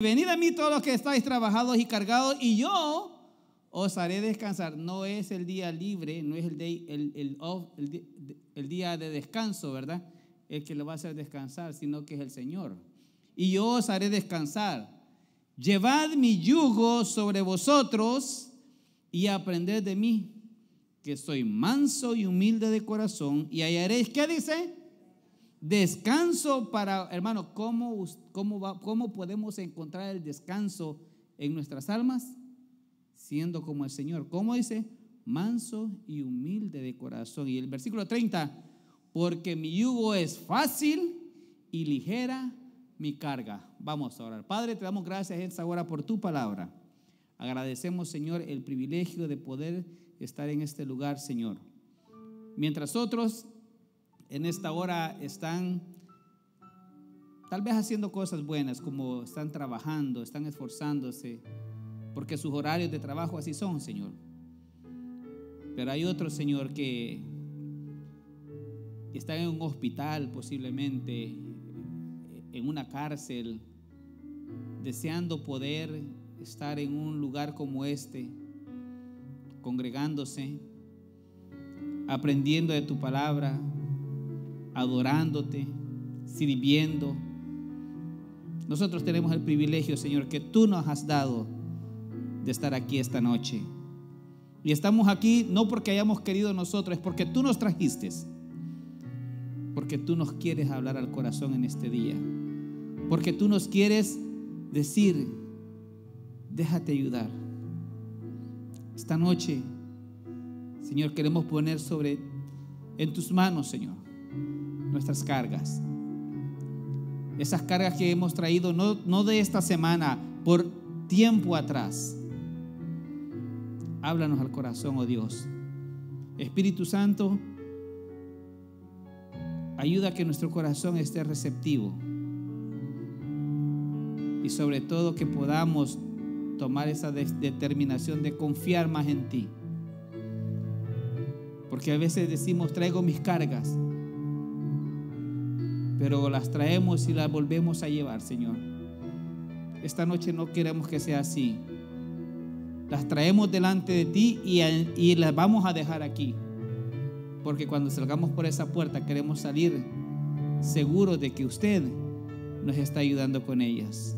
Venid a mí todos los que estáis trabajados y cargados, y yo os haré descansar. No es el día libre, no es el, día de descanso, ¿verdad? es que lo va a hacer descansar, sino que es el Señor. Y yo os haré descansar. Llevad mi yugo sobre vosotros y aprended de mí, que soy manso y humilde de corazón, y hallaréis, ¿qué dice? Descanso para, hermano, ¿cómo, cómo, ¿cómo podemos encontrar el descanso en nuestras almas? Siendo como el Señor. ¿Cómo dice? Manso y humilde de corazón. Y el versículo 30, porque mi yugo es fácil y ligera mi carga. Vamos a orar. Padre, te damos gracias en esta hora por tu palabra. Agradecemos, Señor, el privilegio de poder estar en este lugar, Señor. Mientras otros en esta hora están tal vez haciendo cosas buenas, como están trabajando, están esforzándose, porque sus horarios de trabajo así son, Señor. Pero hay otros, Señor, que están en un hospital posiblemente, en una cárcel, deseando poder estar en un lugar como este, congregándose, aprendiendo de tu palabra, adorándote, sirviendo. Nosotros tenemos el privilegio, Señor, que tú nos has dado de estar aquí esta noche. Y estamos aquí no porque hayamos querido nosotros, es porque tú nos trajiste. Porque tú nos quieres hablar al corazón en este día. Porque tú nos quieres decir, déjate ayudar. Esta noche, Señor, queremos poner sobre en tus manos, Señor, nuestras cargas. Esas cargas que hemos traído no, de esta semana, por tiempo atrás. Háblanos al corazón, oh Dios. Espíritu Santo, ayuda a que nuestro corazón esté receptivo. Y sobre todo que podamos tomar esa determinación de confiar más en ti. Porque a veces decimos, traigo mis cargas, pero las traemos y las volvemos a llevar, Señor. Esta noche no queremos que sea así. Las traemos delante de ti y, las vamos a dejar aquí. Porque cuando salgamos por esa puerta queremos salir seguros de que usted nos está ayudando con ellas.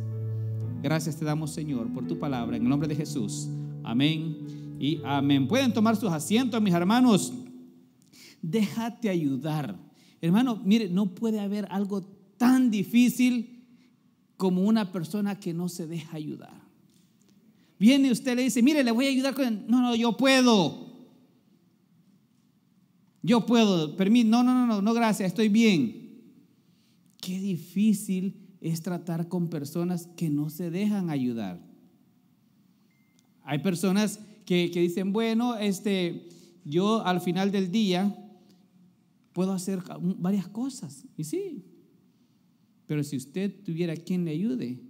Gracias te damos, Señor, por tu palabra. En el nombre de Jesús. Amén y amén. Pueden tomar sus asientos, mis hermanos. Déjate ayudar. Hermano, mire, no puede haber algo tan difícil como una persona que no se deja ayudar. Viene usted le dice, mire, le voy a ayudar con... No, no, yo puedo. Yo puedo. Permí, no, no, no, no, gracias, estoy bien. Qué difícil es tratar con personas que no se dejan ayudar. Hay personas que, que dicen, bueno, este, yo al final del día puedo hacer varias cosas. Y sí, pero si usted tuviera quien le ayude,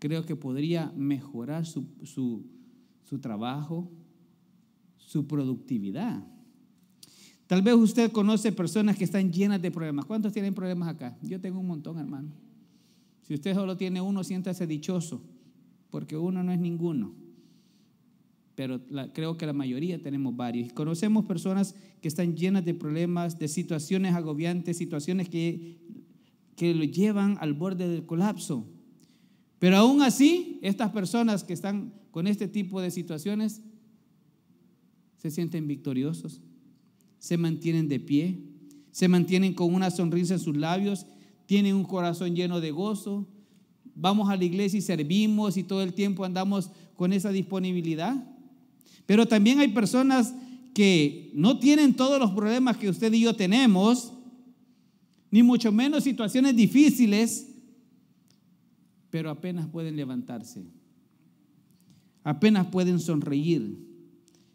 creo que podría mejorar su, su, su trabajo, su productividad. Tal vez usted conoce personas que están llenas de problemas. ¿Cuántos tienen problemas acá? Yo tengo un montón, hermano. Si usted solo tiene uno, siéntase dichoso, porque uno no es ninguno pero creo que la mayoría tenemos varios. conocemos personas que están llenas de problemas, de situaciones agobiantes, situaciones que, que lo llevan al borde del colapso. Pero aún así, estas personas que están con este tipo de situaciones se sienten victoriosos, se mantienen de pie, se mantienen con una sonrisa en sus labios, tienen un corazón lleno de gozo, vamos a la iglesia y servimos y todo el tiempo andamos con esa disponibilidad. Pero también hay personas que no tienen todos los problemas que usted y yo tenemos, ni mucho menos situaciones difíciles, pero apenas pueden levantarse, apenas pueden sonreír.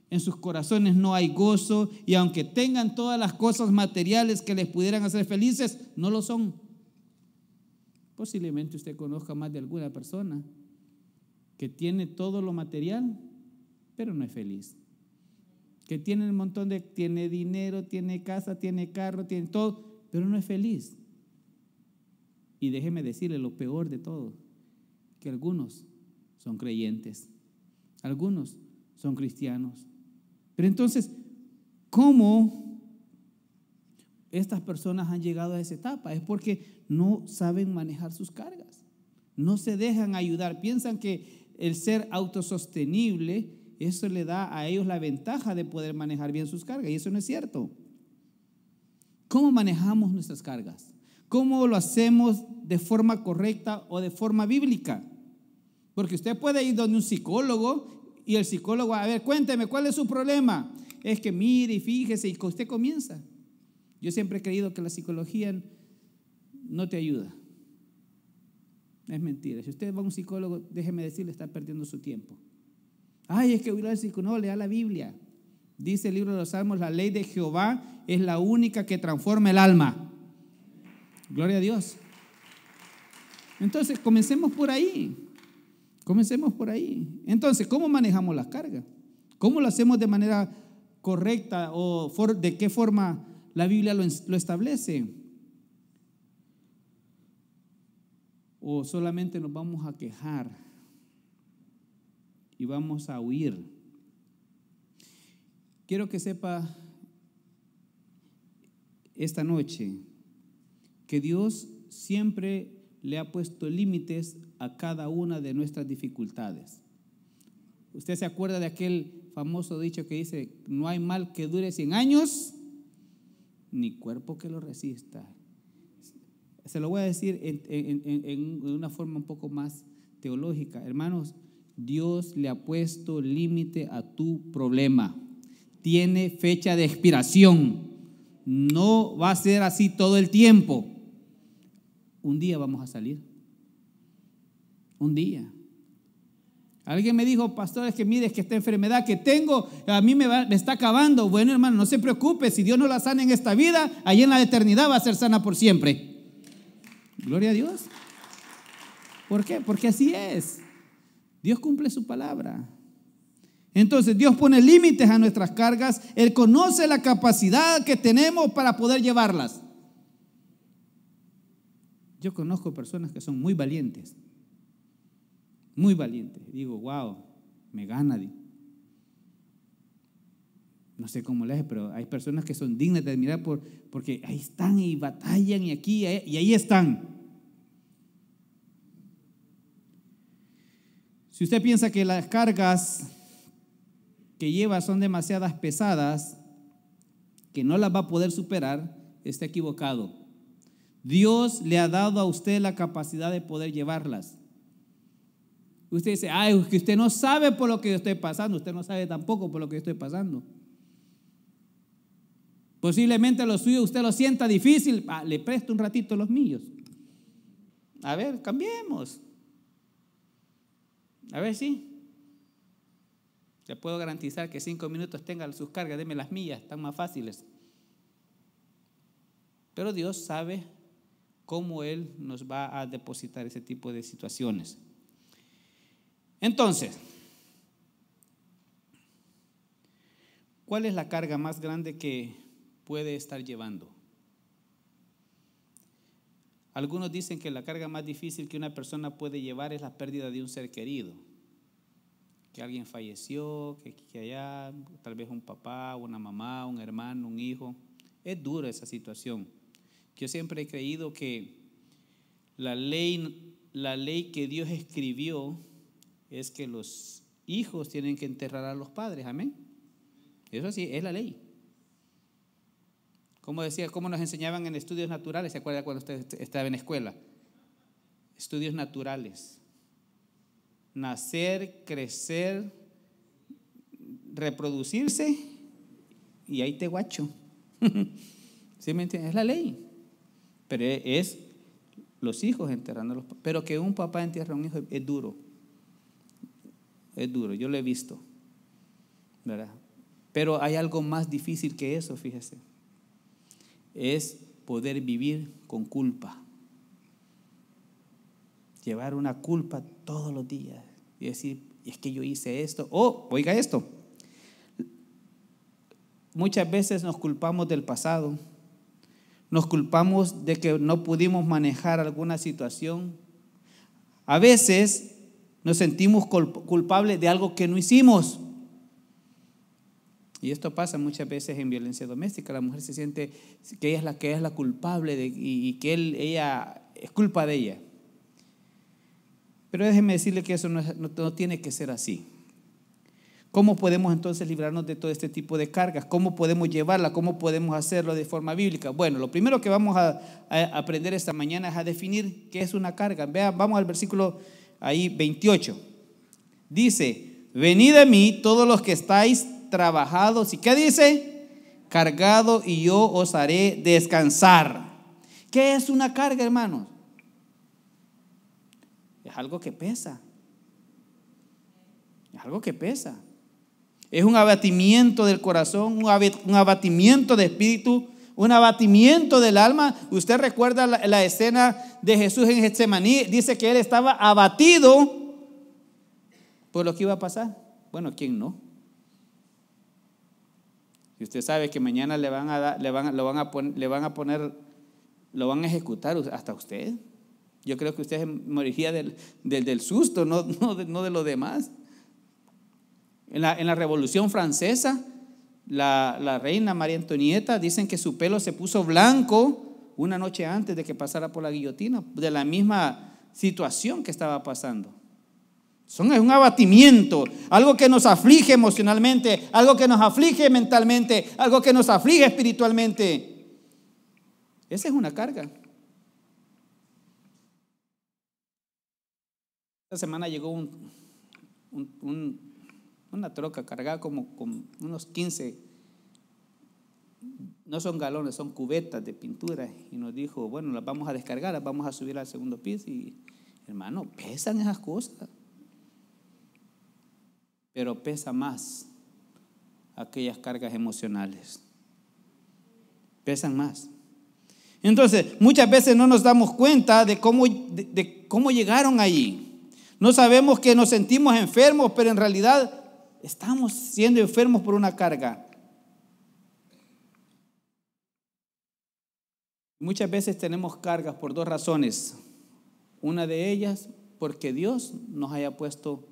En sus corazones no hay gozo y aunque tengan todas las cosas materiales que les pudieran hacer felices, no lo son. Posiblemente usted conozca más de alguna persona que tiene todo lo material, pero no es feliz. Que tiene un montón de, tiene dinero, tiene casa, tiene carro, tiene todo, pero no es feliz. Y déjeme decirle lo peor de todo, que algunos son creyentes, algunos son cristianos. Pero entonces, ¿cómo estas personas han llegado a esa etapa? Es porque no saben manejar sus cargas, no se dejan ayudar, piensan que el ser autosostenible eso le da a ellos la ventaja de poder manejar bien sus cargas y eso no es cierto. ¿Cómo manejamos nuestras cargas? ¿Cómo lo hacemos de forma correcta o de forma bíblica? Porque usted puede ir donde un psicólogo y el psicólogo, a ver, cuénteme, ¿cuál es su problema? Es que mire y fíjese y usted comienza. Yo siempre he creído que la psicología no te ayuda. Es mentira. Si usted va a un psicólogo, déjeme decirle, está perdiendo su tiempo. Ay, es que voy al no, lea la Biblia. Dice el libro de los Salmos, la ley de Jehová es la única que transforma el alma. Gloria a Dios. Entonces, comencemos por ahí. Comencemos por ahí. Entonces, ¿cómo manejamos las cargas? ¿Cómo lo hacemos de manera correcta o de qué forma la Biblia lo, lo establece? ¿O solamente nos vamos a quejar y vamos a huir. Quiero que sepa esta noche que Dios siempre le ha puesto límites a cada una de nuestras dificultades. ¿Usted se acuerda de aquel famoso dicho que dice, no hay mal que dure 100 años, ni cuerpo que lo resista? Se lo voy a decir en, en una forma un poco más teológica. Hermanos, Dios le ha puesto límite a tu problema. Tiene fecha de expiración. No va a ser así todo el tiempo. Un día vamos a salir. Un día. Alguien me dijo, pastor, es que mire, que esta enfermedad que tengo, a mí me, me está acabando. Bueno, hermano, no se preocupe, si Dios no la sana en esta vida, ahí en la eternidad va a ser sana por siempre. Gloria a Dios. ¿Por qué? Porque así es. Dios cumple su palabra. Entonces Dios pone límites a nuestras cargas, Él conoce la capacidad que tenemos para poder llevarlas. Yo conozco personas que son muy valientes, muy valientes. Digo, wow, me gana. No sé cómo les es, pero hay personas que son dignas de admirar porque ahí están y batallan y aquí y ahí están. Si usted piensa que las cargas que lleva son demasiadas pesadas, que no las va a poder superar, está equivocado. Dios le ha dado a usted la capacidad de poder llevarlas. Usted dice, ay, es que usted no sabe por lo que yo estoy pasando, usted no sabe tampoco por lo que yo estoy pasando. Posiblemente los suyos usted lo sienta difícil, ah, le presto un ratito los míos. A ver, cambiemos. A ver si. Te puedo garantizar que cinco minutos tengan sus cargas, deme las mías, están más fáciles. Pero Dios sabe cómo Él nos va a depositar ese tipo de situaciones. Entonces, ¿cuál es la carga más grande que puede estar llevando? Algunos dicen que la carga más difícil que una persona puede llevar es la pérdida de un ser querido. Que alguien falleció, que, que allá, tal vez un papá, una mamá, un hermano, un hijo. Es dura esa situación. Yo siempre he creído que la ley, la ley que Dios escribió es que los hijos tienen que enterrar a los padres. Amén. Eso sí, es la ley. Como decía, cómo nos enseñaban en estudios naturales, ¿se acuerda cuando usted estaba en escuela? Estudios naturales. Nacer, crecer, reproducirse y ahí te guacho. ¿Sí me entiendes? Es la ley. Pero e-, es los hijos enterrando a los Pero que un papá entierra a un hijo es duro. Es duro, yo lo he visto. Pero hay algo más difícil que eso, fíjese es poder vivir con culpa. Llevar una culpa todos los días y decir, es que yo hice esto, o oh, oiga esto. Muchas veces nos culpamos del pasado, nos culpamos de que no pudimos manejar alguna situación. A veces nos sentimos culpables de algo que no hicimos. Y esto pasa muchas veces en violencia doméstica. La mujer se siente que ella es la, que es la culpable y, que ella es culpa de ella. Pero déjeme decirle que eso no, tiene que ser así. ¿Cómo podemos entonces librarnos de todo este tipo de cargas? ¿Cómo podemos llevarla? ¿Cómo podemos hacerlo de forma bíblica? Bueno, lo primero que vamos a, aprender esta mañana es a definir qué es una carga. Vean, vamos al versículo ahí 28. Dice, venid a mí todos los que estáis trabajado, ¿Y qué dice? Cargado y yo os haré descansar. ¿Qué es una carga, hermanos? Es algo que pesa. Es algo que pesa. Es un abatimiento del corazón, un abatimiento de espíritu, un abatimiento del alma. Usted recuerda la, la escena de Jesús en Getsemaní. Dice que él estaba abatido por lo que iba a pasar. Bueno, ¿quién no? Y usted sabe que mañana le van a, le van, lo van a, le van a poner, lo van a ejecutar hasta usted. Yo creo que usted moriría del, susto, no, de, no, lo demás. En la, Revolución Francesa, la, la, reina María Antonieta, dicen que su pelo se puso blanco una noche antes de que pasara por la guillotina, de la misma situación que estaba pasando. Son, es un abatimiento, algo que nos aflige emocionalmente, algo que nos aflige mentalmente, algo que nos aflige espiritualmente. Esa es una carga. Esta semana llegó una troca cargada como con unos 15, no son galones, son cubetas de pintura. Y nos dijo, bueno, las vamos a descargar, las vamos a subir al segundo piso. Y hermano, pesan esas cosas pero pesa más aquellas cargas emocionales. Pesan más. Entonces, muchas veces no nos damos cuenta de cómo, cómo llegaron allí. No sabemos que nos sentimos enfermos, pero en realidad estamos siendo enfermos por una carga. Muchas veces tenemos cargas por dos razones. Una de ellas, porque Dios nos haya puesto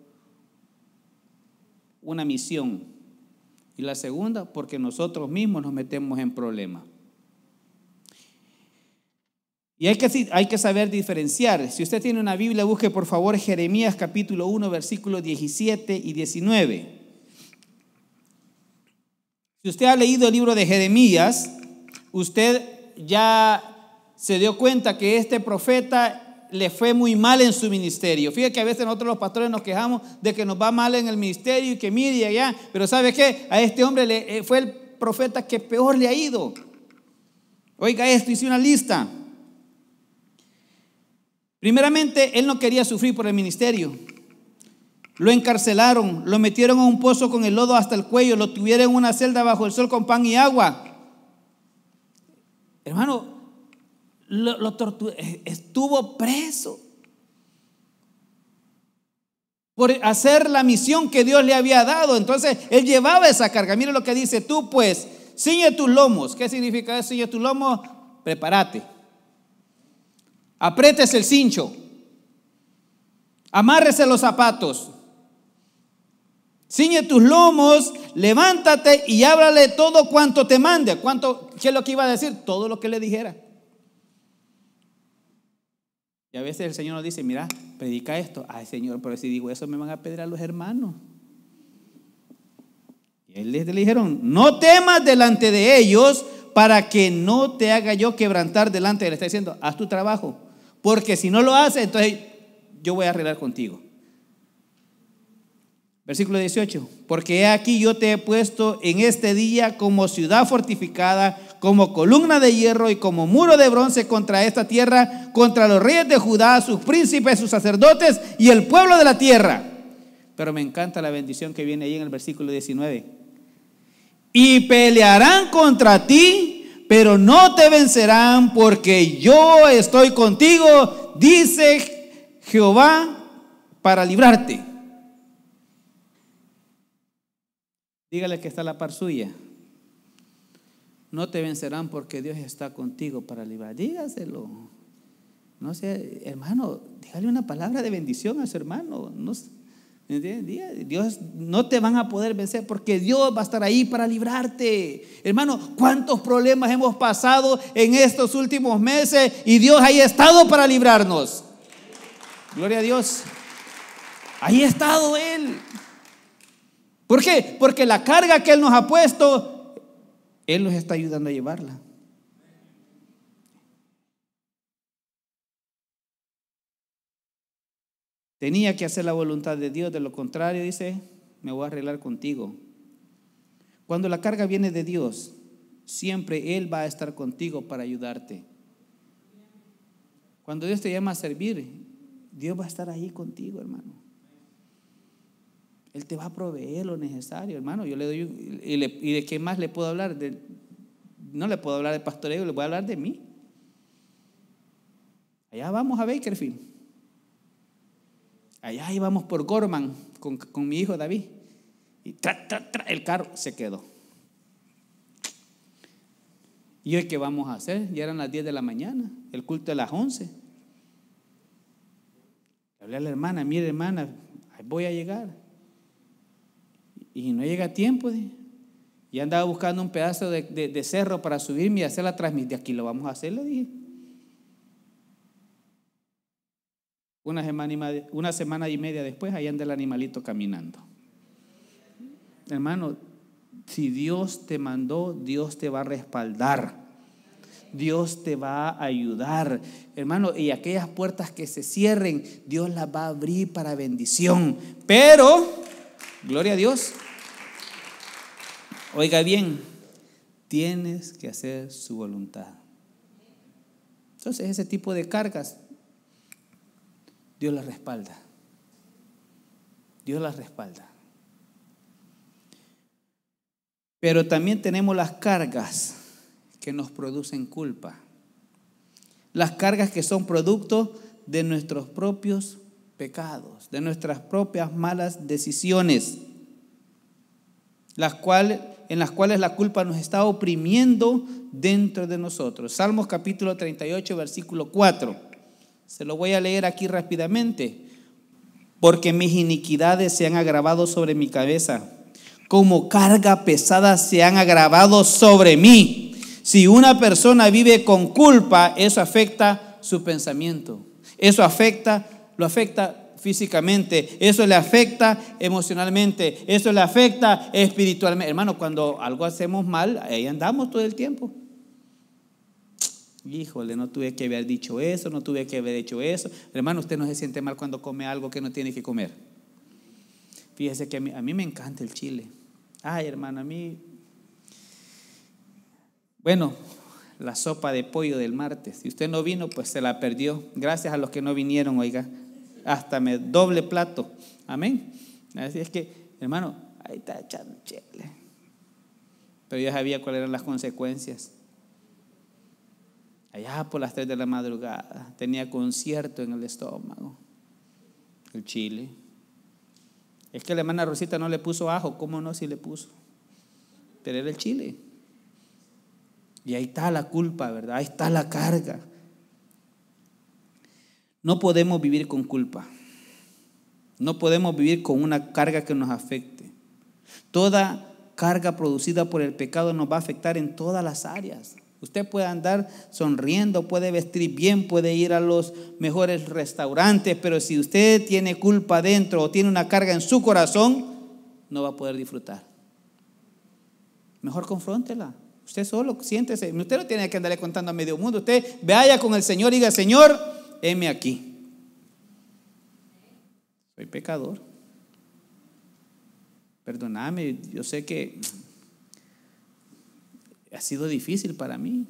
una misión. Y la segunda, porque nosotros mismos nos metemos en problemas. Y hay que, hay que saber diferenciar. Si usted tiene una Biblia, busque por favor Jeremías capítulo 1, versículos 17 y 19. Si usted ha leído el libro de Jeremías, usted ya se dio cuenta que este profeta le fue muy mal en su ministerio. Fíjate que a veces nosotros los pastores nos quejamos de que nos va mal en el ministerio y que mire y allá, pero ¿sabe qué? A este hombre le, eh, fue el profeta que peor le ha ido. Oiga esto, hice una lista. Primeramente, él no quería sufrir por el ministerio. Lo encarcelaron, lo metieron a un pozo con el lodo hasta el cuello, lo tuvieron en una celda bajo el sol con pan y agua. Hermano, lo, e, estuvo preso por hacer la misión que Dios le había dado. Entonces, él llevaba esa carga. Mire lo que dice, tú pues, ciñe tus lomos. ¿Qué significa eso? Ciñe tus lomos, prepárate. apriétese el cincho. Amárrese los zapatos. Ciñe tus lomos, levántate y háblale todo cuanto te mande. ¿Cuánto, ¿Qué es lo que iba a decir? Todo lo que le dijera. Y a veces el Señor nos dice, mira, predica esto. Ay, Señor, pero si digo eso me van a pedir a los hermanos. Y él les le dijeron, no temas delante de ellos para que no te haga yo quebrantar delante de Está diciendo, haz tu trabajo. Porque si no lo haces, entonces yo voy a arreglar contigo. Versículo 18, porque aquí yo te he puesto en este día como ciudad fortificada como columna de hierro y como muro de bronce contra esta tierra, contra los reyes de Judá, sus príncipes, sus sacerdotes y el pueblo de la tierra. Pero me encanta la bendición que viene ahí en el versículo 19. Y pelearán contra ti, pero no te vencerán porque yo estoy contigo, dice Jehová, para librarte. Dígale que está la par suya. No te vencerán porque Dios está contigo para librar. Dígaselo. No sé, hermano, dígale una palabra de bendición a su hermano. No, Dios no te van a poder vencer porque Dios va a estar ahí para librarte. Hermano, ¿cuántos problemas hemos pasado en estos últimos meses y Dios ahí ha estado para librarnos? Gloria a Dios. Ahí ha estado Él. ¿Por qué? Porque la carga que Él nos ha puesto él los está ayudando a llevarla. Tenía que hacer la voluntad de Dios, de lo contrario dice, me voy a arreglar contigo. Cuando la carga viene de Dios, siempre Él va a estar contigo para ayudarte. Cuando Dios te llama a servir, Dios va a estar ahí contigo, hermano. Él te va a proveer lo necesario, hermano. Yo le doy, y, de qué más le puedo hablar? no le puedo hablar de pastoreo, le voy a hablar de mí. Allá vamos a Bakerfield. Allá íbamos por Gorman con, mi hijo David. Y tra, tra, el carro se quedó. ¿Y hoy qué vamos a hacer? Ya eran las 10 de la mañana, el culto de las 11. le Hablé a la hermana, mire hermana, voy a llegar. Y no llega tiempo. Y andaba buscando un pedazo de, cerro para subirme y hacer la transmisión. Aquí lo vamos a hacer, le dije. Una semana, una semana y media después, ahí anda el animalito caminando. Hermano, si Dios te mandó, Dios te va a respaldar. Dios te va a ayudar. Hermano, y aquellas puertas que se cierren, Dios las va a abrir para bendición. Pero Gloria a Dios. Oiga bien, tienes que hacer su voluntad. Entonces ese tipo de cargas, Dios las respalda. Dios las respalda. Pero también tenemos las cargas que nos producen culpa. Las cargas que son producto de nuestros propios pecados, de nuestras propias malas decisiones, las cuales, en las cuales la culpa nos está oprimiendo dentro de nosotros. Salmos capítulo 38, versículo 4. Se lo voy a leer aquí rápidamente. Porque mis iniquidades se han agravado sobre mi cabeza, como carga pesada se han agravado sobre mí. Si una persona vive con culpa, eso afecta su pensamiento, eso afecta lo afecta físicamente, eso le afecta emocionalmente, eso le afecta espiritualmente. Hermano, cuando algo hacemos mal, ahí andamos todo el tiempo. Híjole, no tuve que haber dicho eso, no tuve que haber hecho eso. Hermano, usted no se siente mal cuando come algo que no tiene que comer. Fíjese que a mí, me encanta el chile. Ay, hermano, a mí... Bueno, la sopa de pollo del martes. Si usted no vino, pues se la perdió. Gracias a los que no vinieron, oiga hasta me doble plato. Amén. Así es que, hermano, ahí está echando chile. Pero ya sabía cuáles eran las consecuencias. Allá por las 3 de la madrugada tenía concierto en el estómago. El chile. Es que la hermana Rosita no le puso ajo, ¿cómo no si le puso? Pero era el chile. Y ahí está la culpa, ¿verdad? Ahí está la carga. No podemos vivir con culpa. No podemos vivir con una carga que nos afecte. Toda carga producida por el pecado nos va a afectar en todas las áreas. Usted puede andar sonriendo, puede vestir bien, puede ir a los mejores restaurantes, pero si usted tiene culpa dentro o tiene una carga en su corazón, no va a poder disfrutar. Mejor confróntela. Usted solo siéntese. Usted no tiene que andarle contando a medio mundo. Usted vaya con el Señor y diga, Señor, M aquí. Soy pecador. Perdóname, yo sé que ha sido difícil para mí.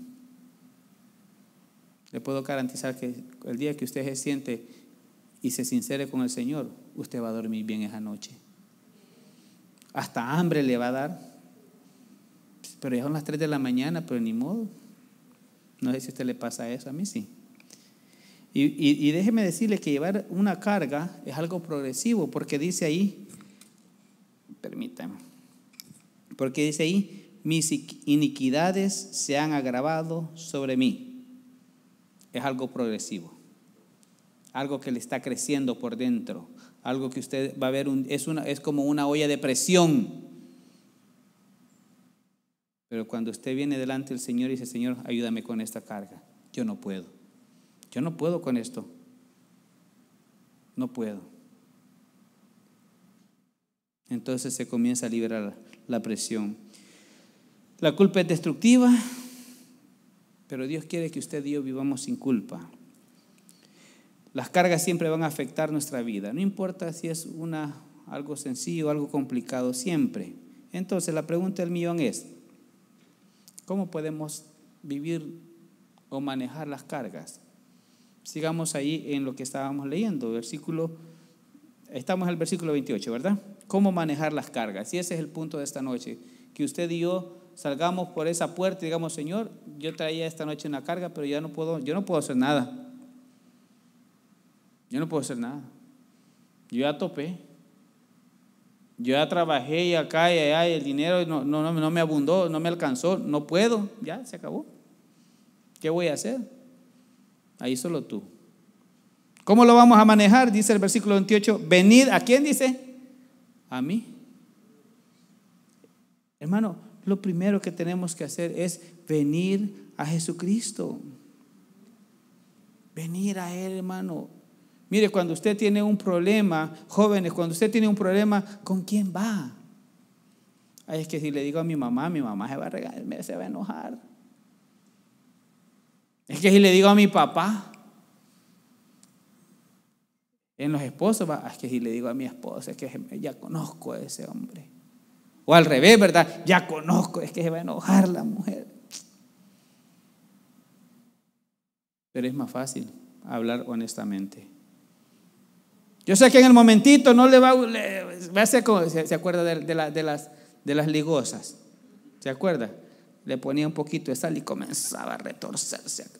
Le puedo garantizar que el día que usted se siente y se sincere con el Señor, usted va a dormir bien esa noche. Hasta hambre le va a dar. Pero ya son las 3 de la mañana, pero ni modo. No sé si a usted le pasa eso, a mí sí. Y, déjeme decirle que llevar una carga es algo progresivo, porque dice ahí, permítame porque dice ahí, mis iniquidades se han agravado sobre mí. Es algo progresivo, algo que le está creciendo por dentro, algo que usted va a ver, es, es como una olla de presión. Pero cuando usted viene delante del Señor y dice, Señor, ayúdame con esta carga, yo no puedo. Yo no puedo con esto. No puedo. Entonces se comienza a liberar la presión. La culpa es destructiva, pero Dios quiere que usted y yo vivamos sin culpa. Las cargas siempre van a afectar nuestra vida, no importa si es una, algo sencillo, algo complicado, siempre. Entonces la pregunta del millón es, ¿cómo podemos vivir o manejar las cargas? Sigamos ahí en lo que estábamos leyendo, versículo, estamos en el versículo 28, ¿verdad? Cómo manejar las cargas. Y ese es el punto de esta noche, que usted y yo salgamos por esa puerta y digamos, Señor, yo traía esta noche una carga, pero ya no puedo, yo no puedo hacer nada. Yo no puedo hacer nada. Yo ya topé. Yo ya trabajé y acá y allá y el dinero no, no, no, no me abundó, no me alcanzó, no puedo, ya se acabó. ¿Qué voy a hacer? Ahí solo tú. ¿Cómo lo vamos a manejar? Dice el versículo 28, venir ¿a quién dice? A mí. Hermano, lo primero que tenemos que hacer es venir a Jesucristo. Venir a Él, hermano. Mire, cuando usted tiene un problema, jóvenes, cuando usted tiene un problema, ¿con quién va? Ay, es que si le digo a mi mamá, mi mamá se va a regalar, se va a enojar. Es que si le digo a mi papá, en los esposos, ah, es que si le digo a mi esposa, es que ya conozco a ese hombre. O al revés, ¿verdad? Ya conozco, es que se va a enojar la mujer. Pero es más fácil hablar honestamente. Yo sé que en el momentito no le va, a se, acuerda de, las, de las ligosas. ¿Se acuerda? Le ponía un poquito de sal y comenzaba a retorcerse.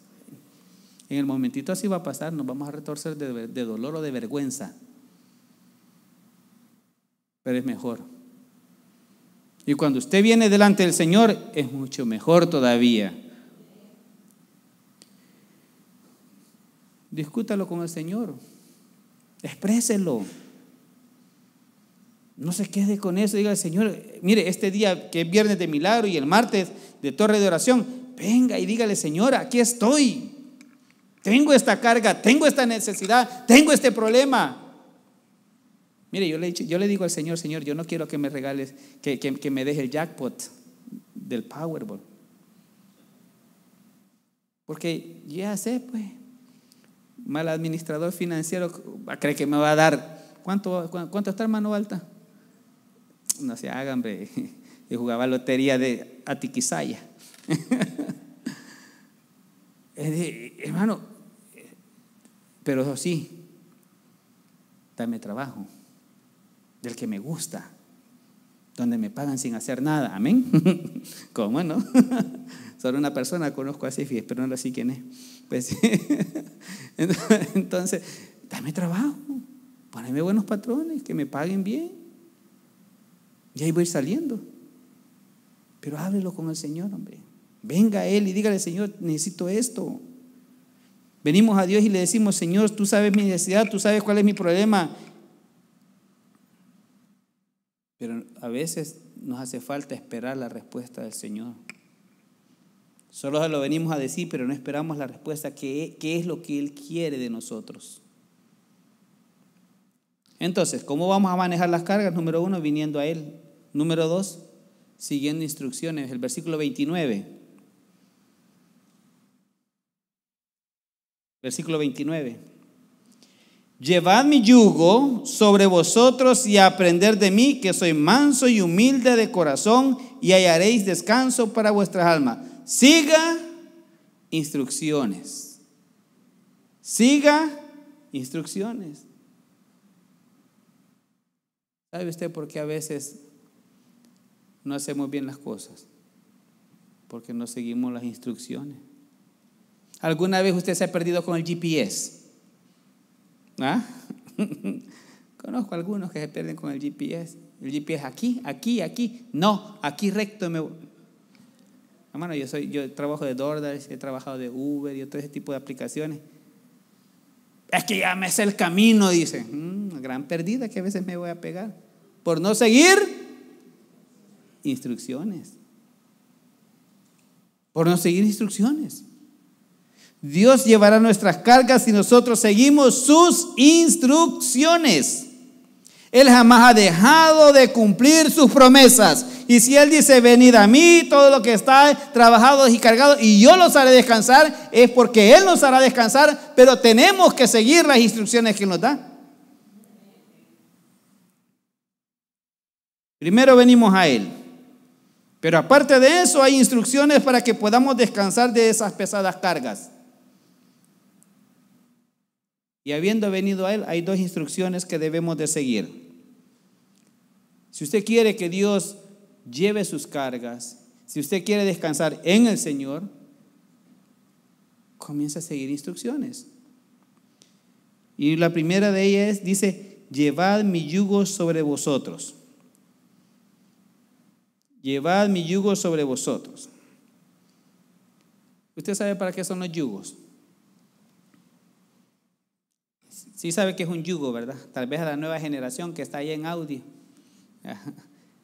En el momentito así va a pasar, nos vamos a retorcer de, dolor o de vergüenza. Pero es mejor. Y cuando usted viene delante del Señor, es mucho mejor todavía. Discútalo con el Señor. Expréselo. No se quede con eso. Diga al Señor, mire, este día que es viernes de milagro y el martes de torre de oración, venga y dígale, Señor, aquí estoy. Tengo esta carga, tengo esta necesidad, tengo este problema. Mire, yo le, yo le digo al Señor, Señor, yo no quiero que me regales, que, me deje el jackpot del Powerball. Porque ya sé, pues, mal administrador financiero cree que me va a dar. ¿Cuánto, cuánto está, mano Alta? No se hagan, hombre. Y jugaba lotería de Atiquizaya. hermano, pero sí, dame trabajo del que me gusta, donde me pagan sin hacer nada, amén. como no? Solo una persona conozco así, pero no lo sé quién es. Pues, entonces, dame trabajo, poneme buenos patrones, que me paguen bien. Y ahí voy saliendo. Pero háblelo con el Señor, hombre. Venga a Él y dígale, Señor, necesito esto. Venimos a Dios y le decimos, Señor, tú sabes mi necesidad, tú sabes cuál es mi problema. Pero a veces nos hace falta esperar la respuesta del Señor. Solo se lo venimos a decir, pero no esperamos la respuesta, que, es lo que Él quiere de nosotros. Entonces, ¿cómo vamos a manejar las cargas? Número uno, viniendo a Él. Número dos, siguiendo instrucciones. El versículo 29. Versículo 29. Llevad mi yugo sobre vosotros y aprended de mí, que soy manso y humilde de corazón, y hallaréis descanso para vuestras almas. Siga instrucciones. Siga instrucciones. ¿Sabe usted por qué a veces no hacemos bien las cosas? Porque no seguimos las instrucciones. ¿Alguna vez usted se ha perdido con el GPS? ¿Ah? Conozco algunos que se pierden con el GPS. El GPS aquí, aquí, aquí. No, aquí recto me Hermano, yo soy, yo trabajo de DoorDash, he trabajado de Uber y otro ese tipo de aplicaciones. Es que ya me sé el camino, dice. Mm, gran perdida que a veces me voy a pegar por no seguir instrucciones. Por no seguir instrucciones. Dios llevará nuestras cargas si nosotros seguimos sus instrucciones. Él jamás ha dejado de cumplir sus promesas. Y si Él dice, venid a mí, todo lo que está trabajado y cargado, y yo los haré descansar, es porque Él nos hará descansar, pero tenemos que seguir las instrucciones que nos da. Primero venimos a Él. Pero aparte de eso, hay instrucciones para que podamos descansar de esas pesadas cargas. Y habiendo venido a Él, hay dos instrucciones que debemos de seguir. Si usted quiere que Dios lleve sus cargas, si usted quiere descansar en el Señor, comienza a seguir instrucciones. Y la primera de ellas dice, llevad mi yugo sobre vosotros. Llevad mi yugo sobre vosotros. ¿Usted sabe para qué son los yugos? Sí sabe que es un yugo, ¿verdad? Tal vez a la nueva generación que está ahí en audio.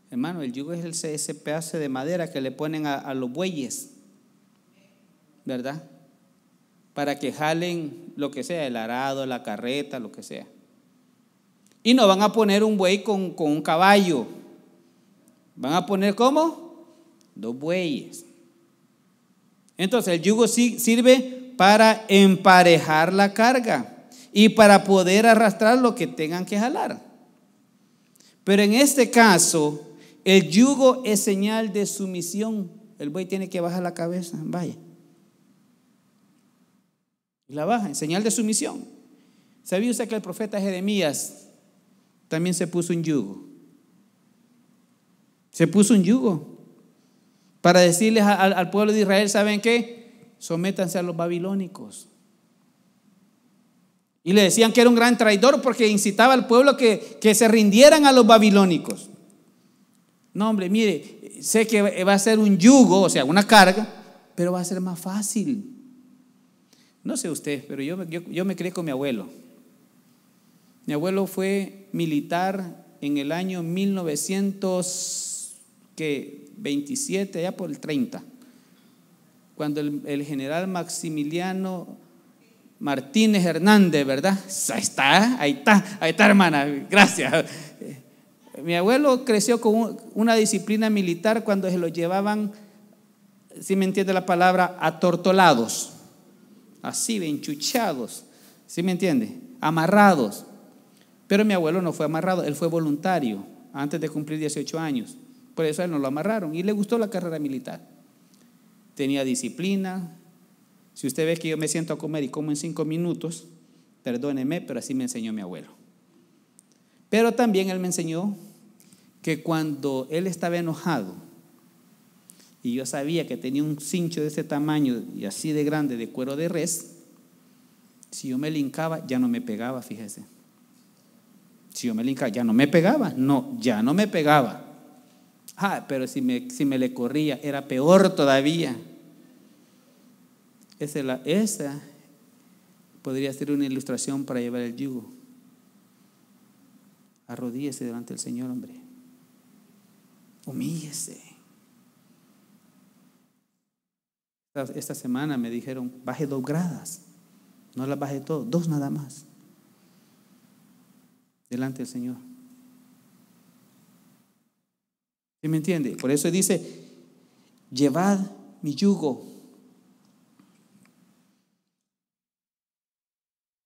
Hermano, el yugo es ese pedazo de madera que le ponen a, los bueyes, ¿verdad? Para que jalen lo que sea, el arado, la carreta, lo que sea. Y no van a poner un buey con, con un caballo. Van a poner ¿cómo? Dos bueyes. Entonces el yugo sí sirve para emparejar la carga y para poder arrastrar lo que tengan que jalar. Pero en este caso, el yugo es señal de sumisión. El buey tiene que bajar la cabeza, vaya. Y la baja, en señal de sumisión. ¿Sabía usted que el profeta Jeremías también se puso un yugo? Se puso un yugo para decirles al pueblo de Israel, ¿saben qué? Sométanse a los babilónicos. Y le decían que era un gran traidor porque incitaba al pueblo que, que se rindieran a los babilónicos. No, hombre, mire, sé que va a ser un yugo, o sea, una carga, pero va a ser más fácil. No sé usted, pero yo, yo, me creé con mi abuelo. Mi abuelo fue militar en el año 1927, allá por el 30, cuando el general Maximiliano Martínez Hernández, ¿verdad? Ahí está, ahí está, ahí está, hermana, gracias. Mi abuelo creció con una disciplina militar cuando se lo llevaban, si me entiende la palabra, atortolados, así, enchuchados, si me entiende? Amarrados. Pero mi abuelo no fue amarrado, él fue voluntario antes de cumplir 18 años. Por eso a él no lo amarraron y le gustó la carrera militar. Tenía disciplina, si usted ve que yo me siento a comer y como en cinco minutos, perdóneme, pero así me enseñó mi abuelo. Pero también él me enseñó que cuando él estaba enojado y yo sabía que tenía un cincho de ese tamaño y así de grande de cuero de res, si yo me lincaba ya no me pegaba, fíjese. Si yo me lincaba ya no me pegaba, no, ya no me pegaba. Ah, pero si me, si me le corría era peor todavía. Esa, esa podría ser una ilustración para llevar el yugo. Arrodíese delante del Señor, hombre. Humíllese. Esta semana me dijeron, baje dos gradas. No las baje todo, dos nada más. Delante del Señor. ¿Sí me entiende? Por eso dice, llevad mi yugo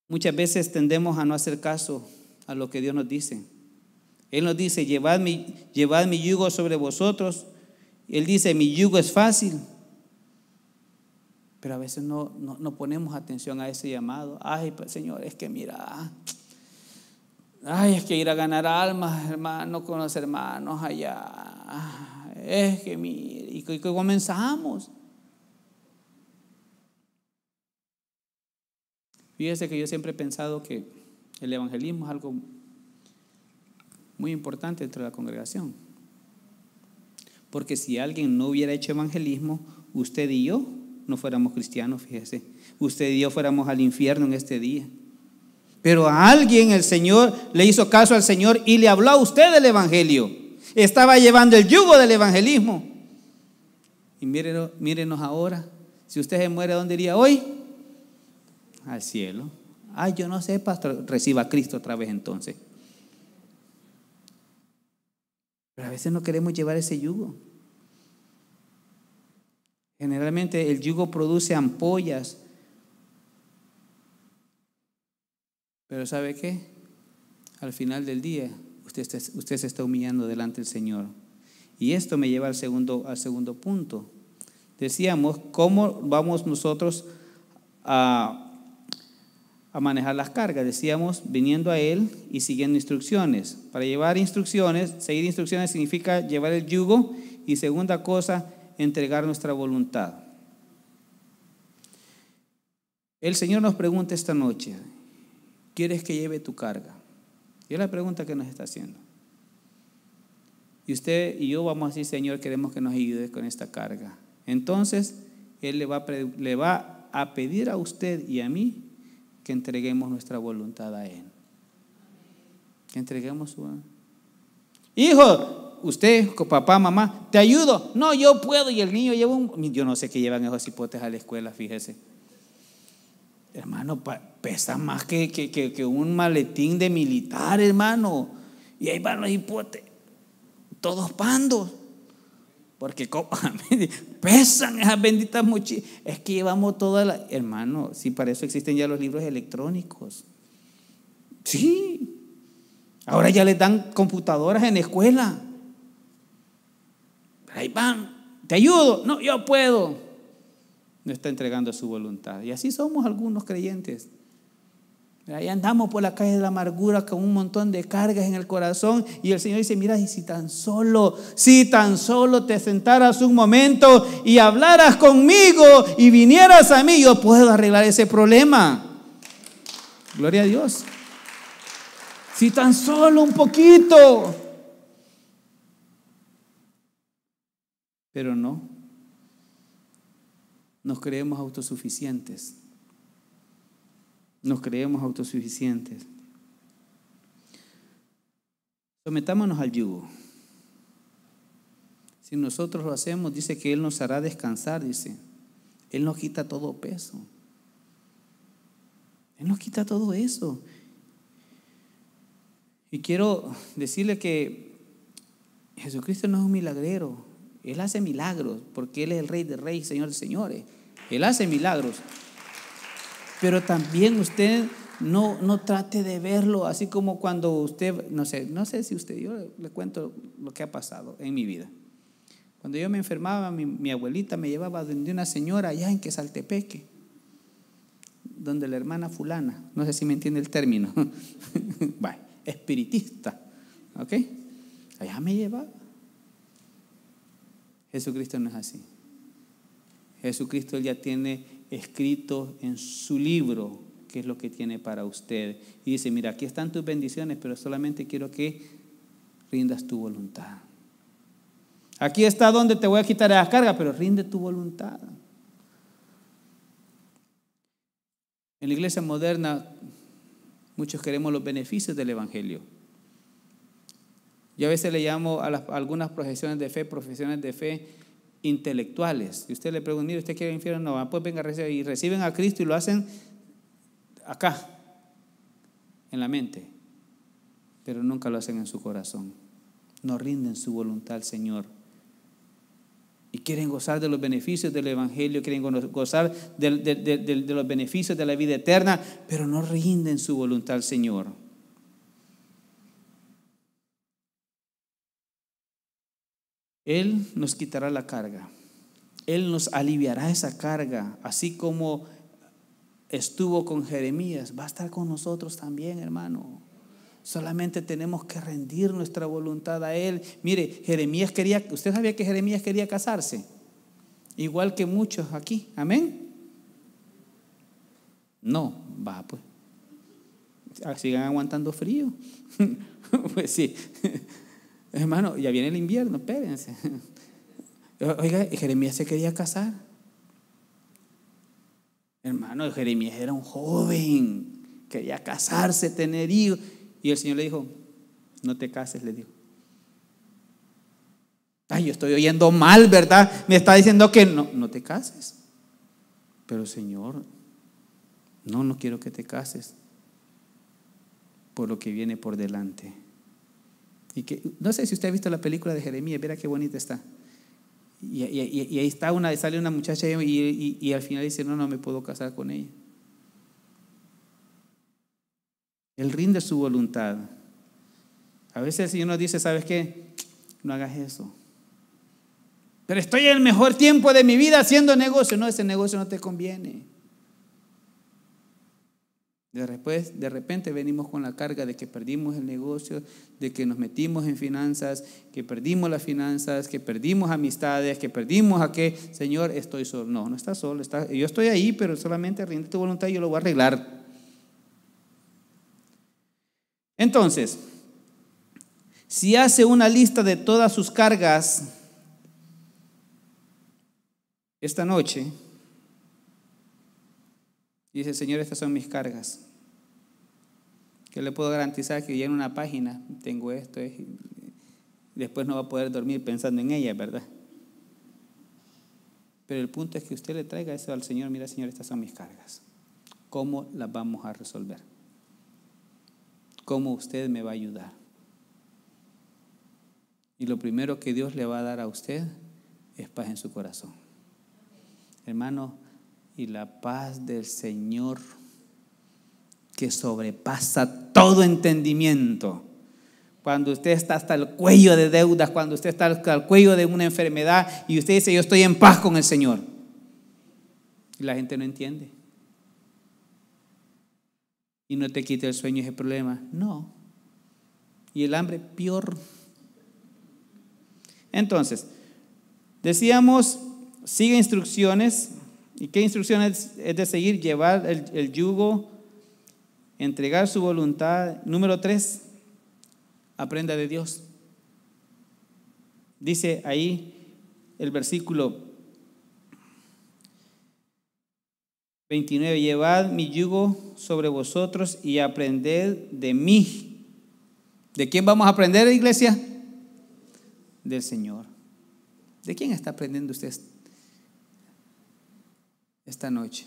Muchas veces tendemos a no hacer caso a lo que Dios nos dice. Él nos dice, llevad mi, mi yugo sobre vosotros. Él dice, mi yugo es fácil. Pero a veces no, ponemos atención a ese llamado. Ay, pues, Señor, es que mira, ay, es que ir a ganar almas, hermano, con los hermanos allá. Es que mira, y, y comenzamos. Fíjese que yo siempre he pensado que el evangelismo es algo muy importante dentro de la congregación. Porque si alguien no hubiera hecho evangelismo, usted y yo no fuéramos cristianos, fíjese. Usted y yo fuéramos al infierno en este día. Pero a alguien el Señor le hizo caso al Señor y le habló a usted del Evangelio. Estaba llevando el yugo del evangelismo. Y mírenos, mírenos ahora. Si usted se muere, ¿dónde iría hoy? al cielo. Ay, yo no sé, pastor, reciba a Cristo otra vez entonces. Pero a veces no queremos llevar ese yugo. Generalmente el yugo produce ampollas. Pero ¿sabe qué? Al final del día, usted, usted se está humillando delante del Señor. Y esto me lleva al segundo, al segundo punto. Decíamos, ¿cómo vamos nosotros a manejar las cargas. Decíamos, viniendo a Él y siguiendo instrucciones. Para llevar instrucciones, seguir instrucciones significa llevar el yugo y segunda cosa, entregar nuestra voluntad. El Señor nos pregunta esta noche, ¿quieres que lleve tu carga? Y es la pregunta que nos está haciendo. Y usted y yo vamos a decir, Señor, queremos que nos ayude con esta carga. Entonces, Él le va, le va a pedir a usted y a mí que entreguemos nuestra voluntad a Él. Que entreguemos su... Hijo, usted, papá, mamá, te ayudo. No, yo puedo. Y el niño lleva un... Yo no sé qué llevan esos hipotes a la escuela, fíjese. Hermano, pesa más que, que, que un maletín de militar, hermano. Y ahí van los hipotes. Todos pandos. Porque pesan esas benditas mochilas. Es que llevamos toda la... Hermano, si para eso existen ya los libros electrónicos. Sí. Ahora ya les dan computadoras en escuela. Ahí van. Te ayudo. No, yo puedo. No está entregando su voluntad. Y así somos algunos creyentes. Ahí andamos por la calle de la amargura con un montón de cargas en el corazón y el Señor dice, mira, y si tan solo, si tan solo te sentaras un momento y hablaras conmigo y vinieras a mí, yo puedo arreglar ese problema. Gloria a Dios. Si tan solo un poquito. Pero no. Nos creemos autosuficientes nos creemos autosuficientes. Sometámonos al yugo. Si nosotros lo hacemos, dice que Él nos hará descansar, dice. Él nos quita todo peso. Él nos quita todo eso. Y quiero decirle que Jesucristo no es un milagrero. Él hace milagros porque Él es el Rey de Reyes, Señor de Señores. Él hace milagros. Pero también usted no, no trate de verlo así como cuando usted, no sé, no sé si usted, yo le cuento lo que ha pasado en mi vida. Cuando yo me enfermaba, mi, abuelita me llevaba donde una señora allá en Quesaltepeque, donde la hermana fulana, no sé si me entiende el término, espiritista, ¿ok? Allá me llevaba. Jesucristo no es así. Jesucristo ya tiene escrito en su libro que es lo que tiene para usted. Y dice, mira, aquí están tus bendiciones, pero solamente quiero que rindas tu voluntad. Aquí está donde te voy a quitar la carga, pero rinde tu voluntad. En la iglesia moderna muchos queremos los beneficios del Evangelio. Yo a veces le llamo a, a algunas profesiones de fe, profesiones de fe, intelectuales. Y usted le pregunta, mire, ¿usted quiere infierno? No, pues venga, Y reciben a Cristo y lo hacen acá, en la mente, pero nunca lo hacen en su corazón. No rinden su voluntad al Señor. Y quieren gozar de los beneficios del Evangelio, quieren gozar de, de los beneficios de la vida eterna, pero no rinden su voluntad al Señor. Él nos quitará la carga. Él nos aliviará esa carga, así como estuvo con Jeremías, va a estar con nosotros también, hermano. Solamente tenemos que rendir nuestra voluntad a Él. Mire, Jeremías quería, usted sabía que Jeremías quería casarse, igual que muchos aquí, amén. No, va pues. Ah, sigan aguantando frío. pues sí. Hermano, ya viene el invierno, espérense. Oiga, Jeremías se quería casar. Hermano, Jeremías era un joven, quería casarse, tener hijos. Y el Señor le dijo, no te cases, le dijo. Ay, yo estoy oyendo mal, ¿verdad? Me está diciendo que no, no te cases. Pero Señor, no, no quiero que te cases por lo que viene por delante no sé si usted ha visto la película de Jeremías, mira qué bonita está. Y, ahí está una, sale una muchacha y, al final dice, no, no me puedo casar con ella. Él rinde su voluntad. A veces el uno dice, ¿sabes qué? No hagas eso. Pero estoy en el mejor tiempo de mi vida haciendo negocio. No, ese negocio no te conviene. De, después, pues, de repente venimos con la carga de que perdimos el negocio, de que nos metimos en finanzas, que perdimos las finanzas, que perdimos amistades, que perdimos a qué, Señor, estoy solo. No, no estás solo, está, yo estoy ahí, pero solamente rinde tu voluntad y yo lo voy a arreglar. Entonces, si hace una lista de todas sus cargas esta noche, dice, Señor, estas son mis cargas. qué le puedo garantizar que ya en una página tengo esto, después no va a poder dormir pensando en ella, ¿verdad? Pero el punto es que usted le traiga eso al Señor, mira Señor, estas son mis cargas. ¿Cómo las vamos a resolver? ¿Cómo usted me va a ayudar? Y lo primero que Dios le va a dar a usted es paz en su corazón. Hermano, y la paz del Señor, que sobrepasa todo entendimiento. Cuando usted está hasta el cuello de deudas, cuando usted está hasta el cuello de una enfermedad y usted dice, yo estoy en paz con el Señor. Y la gente no entiende. Y no te quita el sueño ese problema. No. Y el hambre, peor. Entonces, decíamos, sigue instrucciones ¿Y qué instrucciones es de seguir? Llevar el, yugo, entregar su voluntad. Número tres, aprenda de Dios. Dice ahí el versículo 29, llevad mi yugo sobre vosotros y aprended de mí. ¿De quién vamos a aprender, iglesia? Del Señor. ¿De quién está aprendiendo usted esta noche.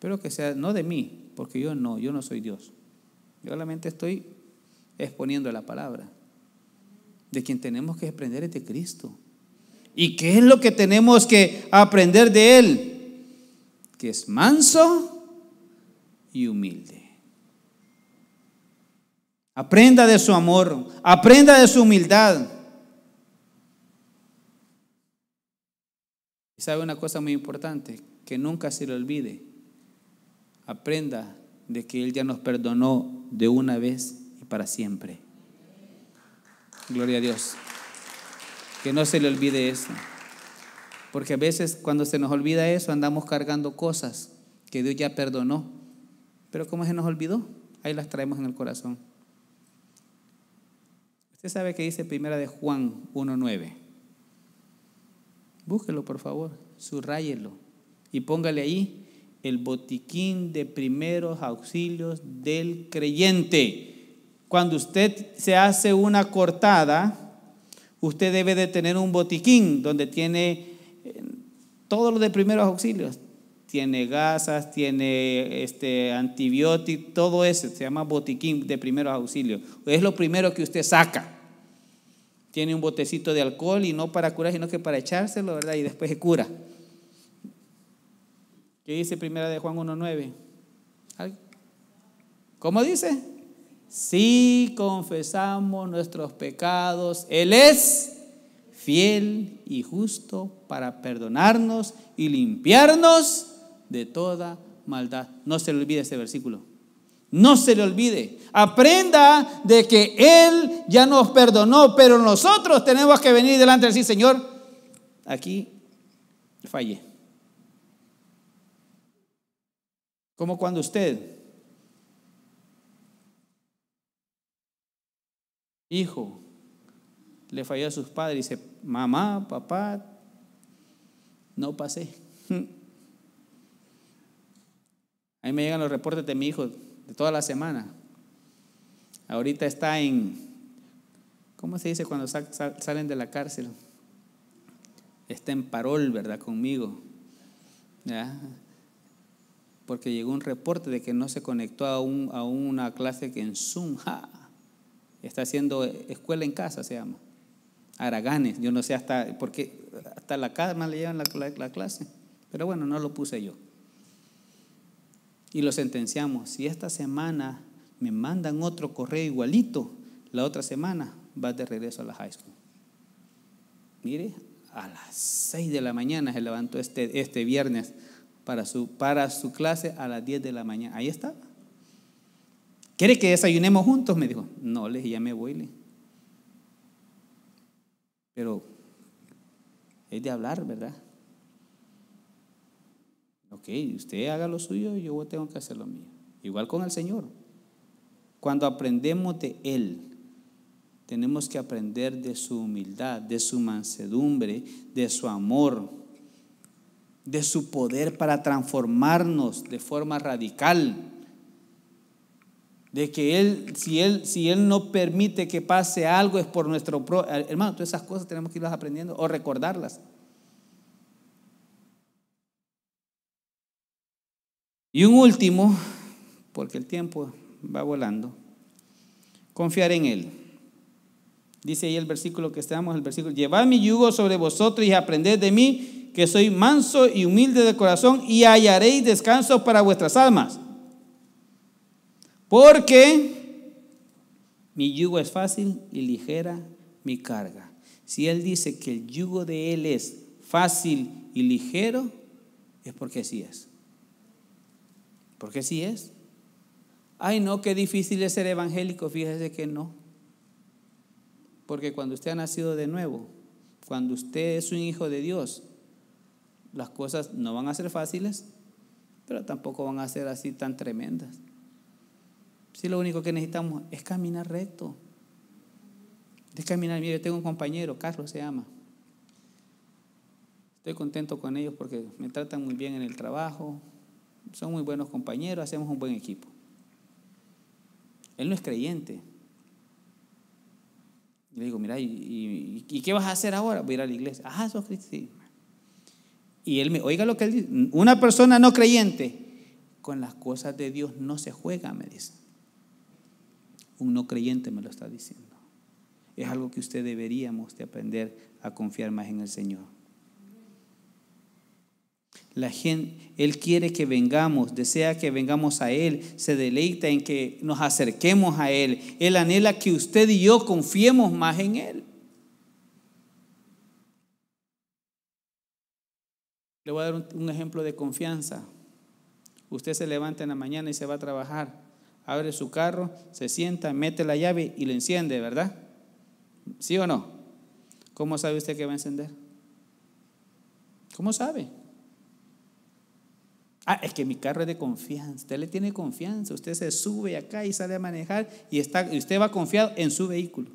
Pero que sea, no de mí, porque yo no, yo no soy Dios. Yo solamente estoy exponiendo la palabra. De quien tenemos que aprender es de Cristo. ¿Y qué es lo que tenemos que aprender de Él? Que es manso y humilde. Aprenda de su amor, aprenda de su humildad. ¿Y sabe una cosa muy importante? que nunca se le olvide. Aprenda de que Él ya nos perdonó de una vez y para siempre. Gloria a Dios. Que no se le olvide eso. Porque a veces cuando se nos olvida eso andamos cargando cosas que Dios ya perdonó. Pero ¿cómo se nos olvidó? Ahí las traemos en el corazón. Usted sabe que dice primera de Juan 1.9. Búsquelo, por favor, subrayelo y póngale ahí el botiquín de primeros auxilios del creyente. Cuando usted se hace una cortada, usted debe de tener un botiquín donde tiene eh, todo lo de primeros auxilios. Tiene gasas, tiene este antibiótico, todo eso se llama botiquín de primeros auxilios. Es lo primero que usted saca. Tiene un botecito de alcohol y no para curar, sino que para echárselo, ¿verdad? Y después se cura. ¿Qué dice primera de Juan 1.9? ¿Cómo dice? Si confesamos nuestros pecados, Él es fiel y justo para perdonarnos y limpiarnos de toda maldad. No se le olvide ese versículo. No se le olvide. Aprenda de que Él ya nos perdonó, pero nosotros tenemos que venir delante de sí, Señor. Aquí fallé. Como cuando usted, hijo, le falló a sus padres y dice, mamá, papá, no pasé. Ahí me llegan los reportes de mi hijo de toda la semana. Ahorita está en, ¿cómo se dice cuando salen de la cárcel? Está en parol, ¿verdad? Conmigo. ¿Ya? porque llegó un reporte de que no se conectó a, un, a una clase que en Zoom, está haciendo escuela en casa, se llama. Araganes, yo no sé hasta, porque hasta la cama le llevan la, clase, pero bueno, no lo puse yo. Y lo sentenciamos, si esta semana me mandan otro correo igualito, la otra semana vas de regreso a la high school. Mire, a las 6 de la mañana se levantó este, este viernes para su, para su clase a las 10 de la mañana. Ahí está. ¿Quiere que desayunemos juntos? Me dijo. No, le dije, ya me voy. Pero es de hablar, ¿verdad? Ok, usted haga lo suyo y yo tengo que hacer lo mío. Igual con el Señor. Cuando aprendemos de Él, tenemos que aprender de su humildad, de su mansedumbre, de su amor de su poder para transformarnos de forma radical. De que Él, si Él, si Él no permite que pase algo, es por nuestro eh, Hermano, todas esas cosas tenemos que irlas aprendiendo o recordarlas. Y un último, porque el tiempo va volando, confiar en Él. Dice ahí el versículo que estamos, el versículo, llevad mi yugo sobre vosotros y aprended de mí, que soy manso y humilde de corazón, y hallaréis descanso para vuestras almas. Porque mi yugo es fácil y ligera mi carga. Si Él dice que el yugo de Él es fácil y ligero, es porque sí es. Porque sí es. Ay, no, qué difícil es ser evangélico. Fíjese que no. Porque cuando usted ha nacido de nuevo, cuando usted es un hijo de Dios, las cosas no van a ser fáciles, pero tampoco van a ser así tan tremendas. Si lo único que necesitamos es caminar recto. Es caminar. Mire, yo tengo un compañero, Carlos se llama. Estoy contento con ellos porque me tratan muy bien en el trabajo. Son muy buenos compañeros, hacemos un buen equipo. Él no es creyente. Y le digo, mira, ¿y, qué vas a hacer ahora? Voy a ir a la iglesia. Ah, sos cristiano. Y él me, oiga lo que él dice, una persona no creyente, con las cosas de Dios no se juega, me dice. Un no creyente me lo está diciendo. Es algo que usted deberíamos de aprender a confiar más en el Señor. La gente, él quiere que vengamos, desea que vengamos a Él, se deleita en que nos acerquemos a Él. Él anhela que usted y yo confiemos más en Él. Le voy a dar un, ejemplo de confianza. Usted se levanta en la mañana y se va a trabajar. Abre su carro, se sienta, mete la llave y lo enciende, ¿verdad? ¿Sí o no? ¿Cómo sabe usted que va a encender? ¿Cómo sabe? Ah, es que mi carro es de confianza. Usted le tiene confianza. Usted se sube acá y sale a manejar y, está, y usted va confiado en su vehículo.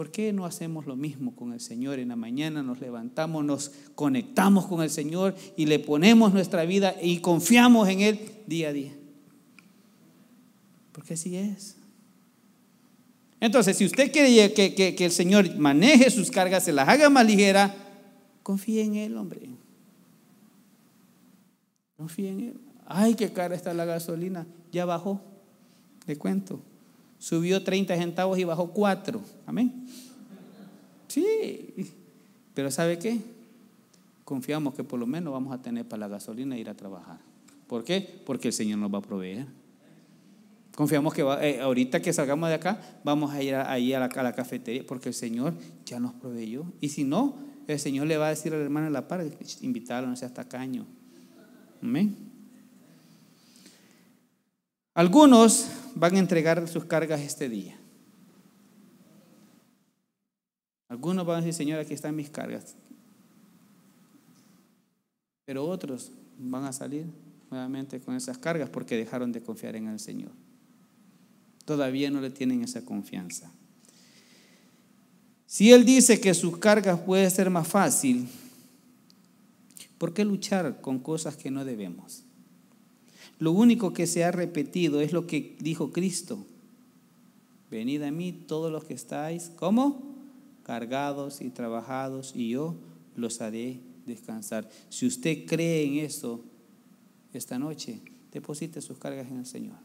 ¿Por qué no hacemos lo mismo con el Señor? En la mañana nos levantamos, nos conectamos con el Señor y le ponemos nuestra vida y confiamos en Él día a día. Porque así es. Entonces, si usted quiere que, el Señor maneje sus cargas, se las haga más ligera, confíe en Él, hombre. Confíe en Él. Ay, qué cara está la gasolina. Ya bajó. Le cuento subió 30 centavos y bajó 4. Amén. Sí, pero ¿sabe qué? Confiamos que por lo menos vamos a tener para la gasolina e ir a trabajar. ¿Por qué? Porque el Señor nos va a proveer. Confiamos que eh, ahorita que salgamos de acá, vamos a ir ahí a la, cafetería, porque el Señor ya nos proveyó. Y si no, el Señor le va a decir al hermano en la par, invitarlo, no hasta Caño, Amén. Algunos van a entregar sus cargas este día. Algunos van a decir, Señor, aquí están mis cargas. Pero otros van a salir nuevamente con esas cargas porque dejaron de confiar en el Señor. Todavía no le tienen esa confianza. Si Él dice que sus cargas puede ser más fácil, ¿por qué luchar con cosas que no debemos? Lo único que se ha repetido es lo que dijo Cristo. Venid a mí todos los que estáis, ¿cómo? Cargados y trabajados y yo los haré descansar. Si usted cree en eso, esta noche, deposite sus cargas en el Señor.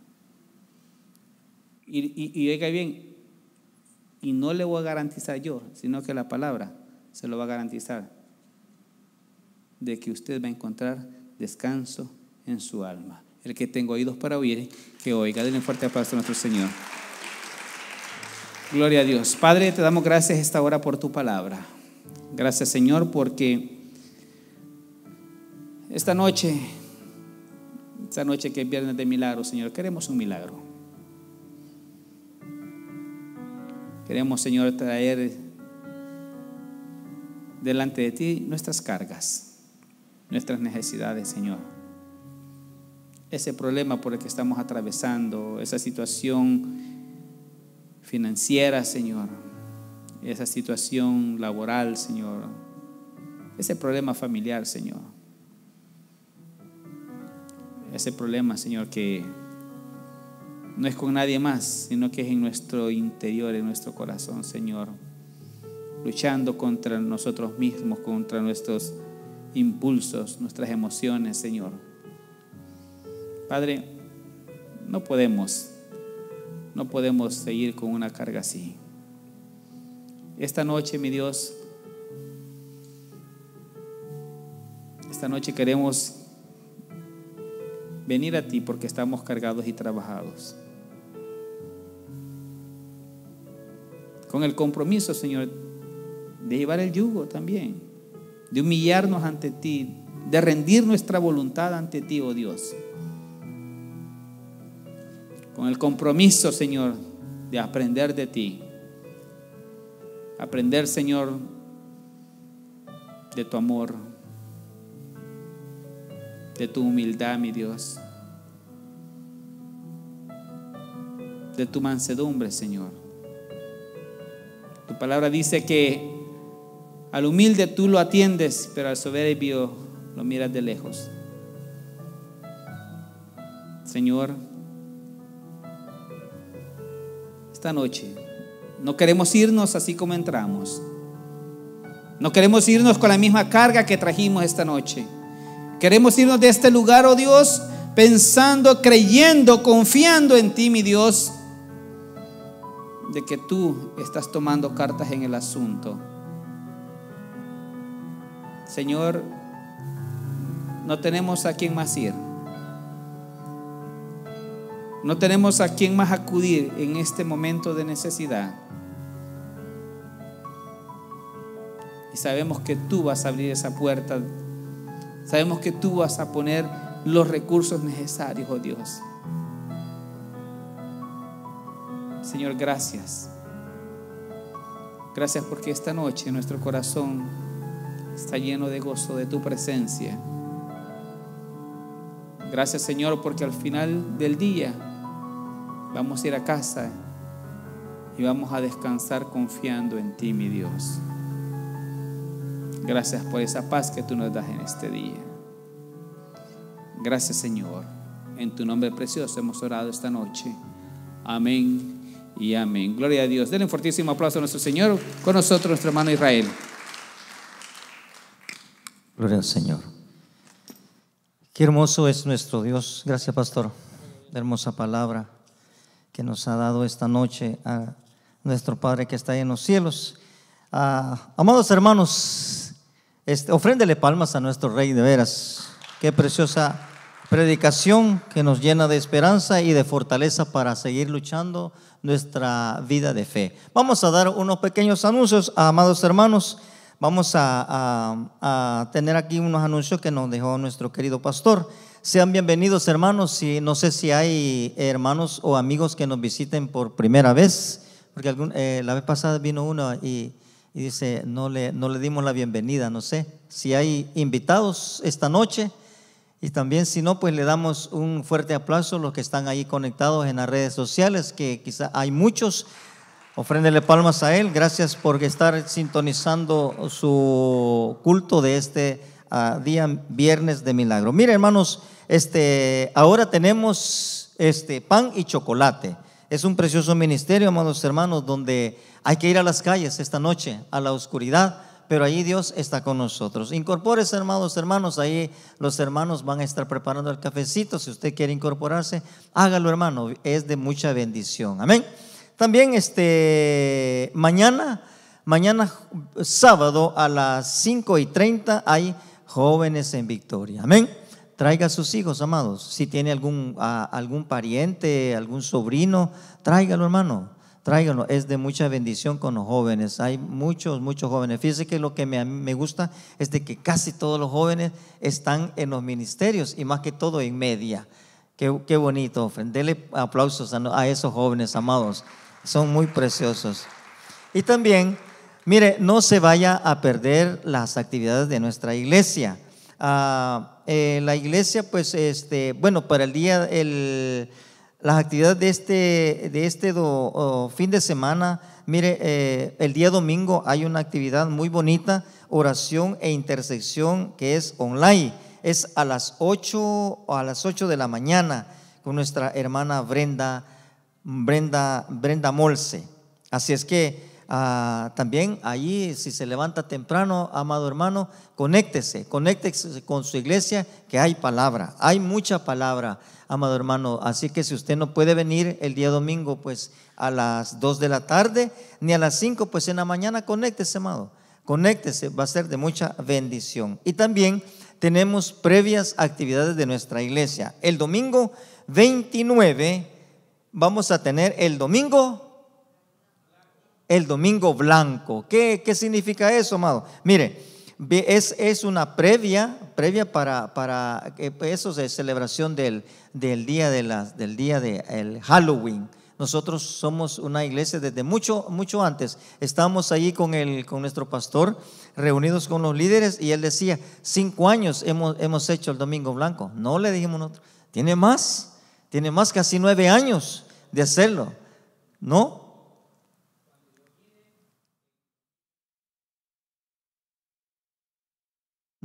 Y, y, y oiga bien, y no le voy a garantizar yo, sino que la palabra se lo va a garantizar, de que usted va a encontrar descanso en su alma. El que tengo oídos para oír, que oiga. Denle fuerte aplauso a nuestro Señor. Gloria a Dios. Padre, te damos gracias esta hora por tu palabra. Gracias, Señor, porque esta noche, esta noche que es viernes de milagro, Señor, queremos un milagro. Queremos, Señor, traer delante de ti nuestras cargas, nuestras necesidades, Señor ese problema por el que estamos atravesando, esa situación financiera, Señor, esa situación laboral, Señor, ese problema familiar, Señor, ese problema, Señor, que no es con nadie más, sino que es en nuestro interior, en nuestro corazón, Señor, luchando contra nosotros mismos, contra nuestros impulsos, nuestras emociones, Señor. Padre, no podemos, no podemos seguir con una carga así. Esta noche, mi Dios, esta noche queremos venir a ti porque estamos cargados y trabajados. Con el compromiso, Señor, de llevar el yugo también, de humillarnos ante ti, de rendir nuestra voluntad ante ti, oh Dios con el compromiso, Señor, de aprender de ti. Aprender, Señor, de tu amor, de tu humildad, mi Dios, de tu mansedumbre, Señor. Tu palabra dice que al humilde tú lo atiendes, pero al soberbio lo miras de lejos. Señor, noche. No queremos irnos así como entramos. No queremos irnos con la misma carga que trajimos esta noche. Queremos irnos de este lugar, oh Dios, pensando, creyendo, confiando en ti, mi Dios, de que tú estás tomando cartas en el asunto. Señor, no tenemos a quién más ir. No tenemos a quién más acudir en este momento de necesidad. Y sabemos que tú vas a abrir esa puerta. Sabemos que tú vas a poner los recursos necesarios, oh Dios. Señor, gracias. Gracias porque esta noche nuestro corazón está lleno de gozo de tu presencia. Gracias Señor porque al final del día Vamos a ir a casa y vamos a descansar confiando en ti, mi Dios. Gracias por esa paz que tú nos das en este día. Gracias, Señor. En tu nombre precioso hemos orado esta noche. Amén y amén. Gloria a Dios. Denle un fortísimo aplauso a nuestro Señor. Con nosotros, nuestro hermano Israel. Gloria al Señor. Qué hermoso es nuestro Dios. Gracias, pastor. Hermosa palabra que nos ha dado esta noche a nuestro Padre que está en los cielos. Ah, amados hermanos, este, ofréndele palmas a nuestro Rey de veras. Qué preciosa predicación que nos llena de esperanza y de fortaleza para seguir luchando nuestra vida de fe. Vamos a dar unos pequeños anuncios, amados hermanos. Vamos a, a tener aquí unos anuncios que nos dejó nuestro querido pastor. Sean bienvenidos hermanos y no sé si hay hermanos o amigos que nos visiten por primera vez, porque eh, la vez pasada vino uno y, dice, no le, no le dimos la bienvenida, no sé. Si hay invitados esta noche y también si no, pues le damos un fuerte aplauso a los que están ahí conectados en las redes sociales, que quizá hay muchos. Ofréndele palmas a él. Gracias por estar sintonizando su culto de este ah, día viernes de milagro. Mire, hermanos este, ahora tenemos este, pan y chocolate. Es un precioso ministerio, amados hermanos, donde hay que ir a las calles esta noche, a la oscuridad, pero ahí Dios está con nosotros. Incorpórese, hermanos, hermanos, ahí los hermanos van a estar preparando el cafecito. Si usted quiere incorporarse, hágalo, hermano, es de mucha bendición. Amén. También este, mañana, mañana sábado a las 5 y 30 hay jóvenes en victoria. Amén. Traiga a sus hijos, amados. Si tiene algún, algún pariente, algún sobrino, tráigalo, hermano. Tráigalo. Es de mucha bendición con los jóvenes. Hay muchos, muchos jóvenes. Fíjese que lo que me, me gusta es de que casi todos los jóvenes están en los ministerios y más que todo en media. Qué, qué bonito. Dele aplausos a, esos jóvenes, amados. Son muy preciosos. Y también, mire, no se vaya a perder las actividades de nuestra iglesia. Ah, eh, la iglesia, pues, este, bueno, para el día, el, las actividades de este, de este fin de semana, mire, eh, el día domingo hay una actividad muy bonita, oración e intersección, que es online. Es a las 8, a las 8 de la mañana con nuestra hermana Brenda, Brenda, Brenda Molse. Así es que Ah, también allí, si se levanta temprano, amado hermano, conéctese, conéctese con su iglesia, que hay palabra, hay mucha palabra, amado hermano. Así que si usted no puede venir el día domingo, pues a las 2 de la tarde, ni a las 5, pues en la mañana, conéctese, amado. Conéctese, va a ser de mucha bendición. Y también tenemos previas actividades de nuestra iglesia. El domingo 29 vamos a tener el domingo el domingo blanco. ¿Qué, significa eso, amado? Mire, es, es una previa, previa para, para eh, pues, eso de celebración del, día de del día de Halloween. Nosotros somos una iglesia desde mucho, mucho antes. Estamos allí con, el, con nuestro pastor, reunidos con los líderes, y él decía, cinco años hemos, hemos hecho el Domingo Blanco. No le dijimos nosotros, tiene más, tiene más casi nueve años de hacerlo. ¿No?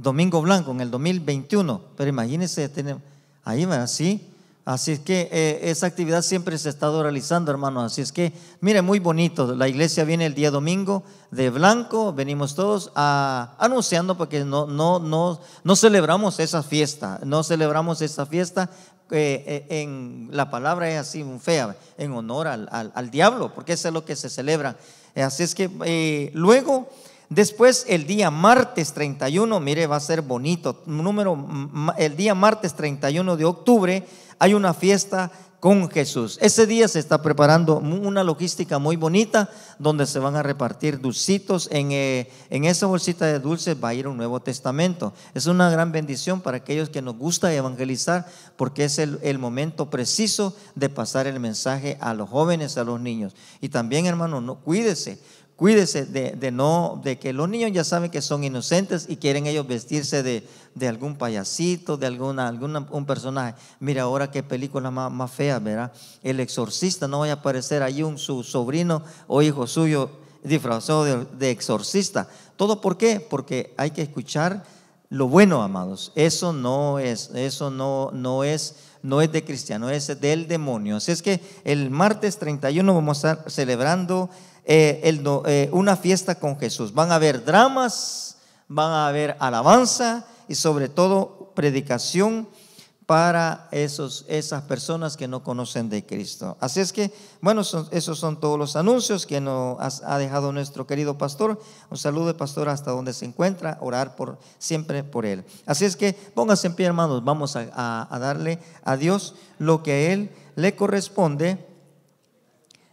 Domingo Blanco en el 2021. Pero imagínense, ahí va así. Así es que eh, esa actividad siempre se ha estado realizando, hermano, Así es que, mire, muy bonito. La iglesia viene el día domingo de blanco. Venimos todos a, anunciando porque no, no, no, no celebramos esa fiesta. No celebramos esa fiesta. Eh, eh, en la palabra es así, fea, en honor al, al, diablo, porque eso es lo que se celebra. Así es que luego Después el día martes 31, mire, va a ser bonito. Número, el día martes 31 de octubre hay una fiesta con Jesús. Ese día se está preparando una logística muy bonita donde se van a repartir dulcitos. En, eh, en, esa bolsita de dulces va a ir un Nuevo Testamento. Es una gran bendición para aquellos que nos gusta evangelizar porque es el, el momento preciso de pasar el mensaje a los jóvenes, a los niños. Y también, hermano, no, cuídese Cuídese de, no, de que los niños ya saben que son inocentes y quieren ellos vestirse de, algún payasito, de alguna, personaje. Mira ahora qué película más, fea, ¿verdad? El exorcista, no vaya a aparecer ahí un su sobrino o hijo suyo disfrazado de, exorcista. ¿Todo por qué? Porque hay que escuchar lo bueno, amados. Eso no es, eso no, no es no es de cristiano, es del demonio. Así es que el martes 31 vamos a estar celebrando eh, el, eh, una fiesta con Jesús. Van a haber dramas, van a haber alabanza y sobre todo predicación para esos, esas personas que no conocen de Cristo. Así es que, bueno, esos son todos los anuncios que nos ha dejado nuestro querido pastor. Un saludo pastor hasta donde se encuentra, orar por, siempre por él. Así es que pónganse en pie, hermanos, vamos a, a darle a Dios lo que a él le corresponde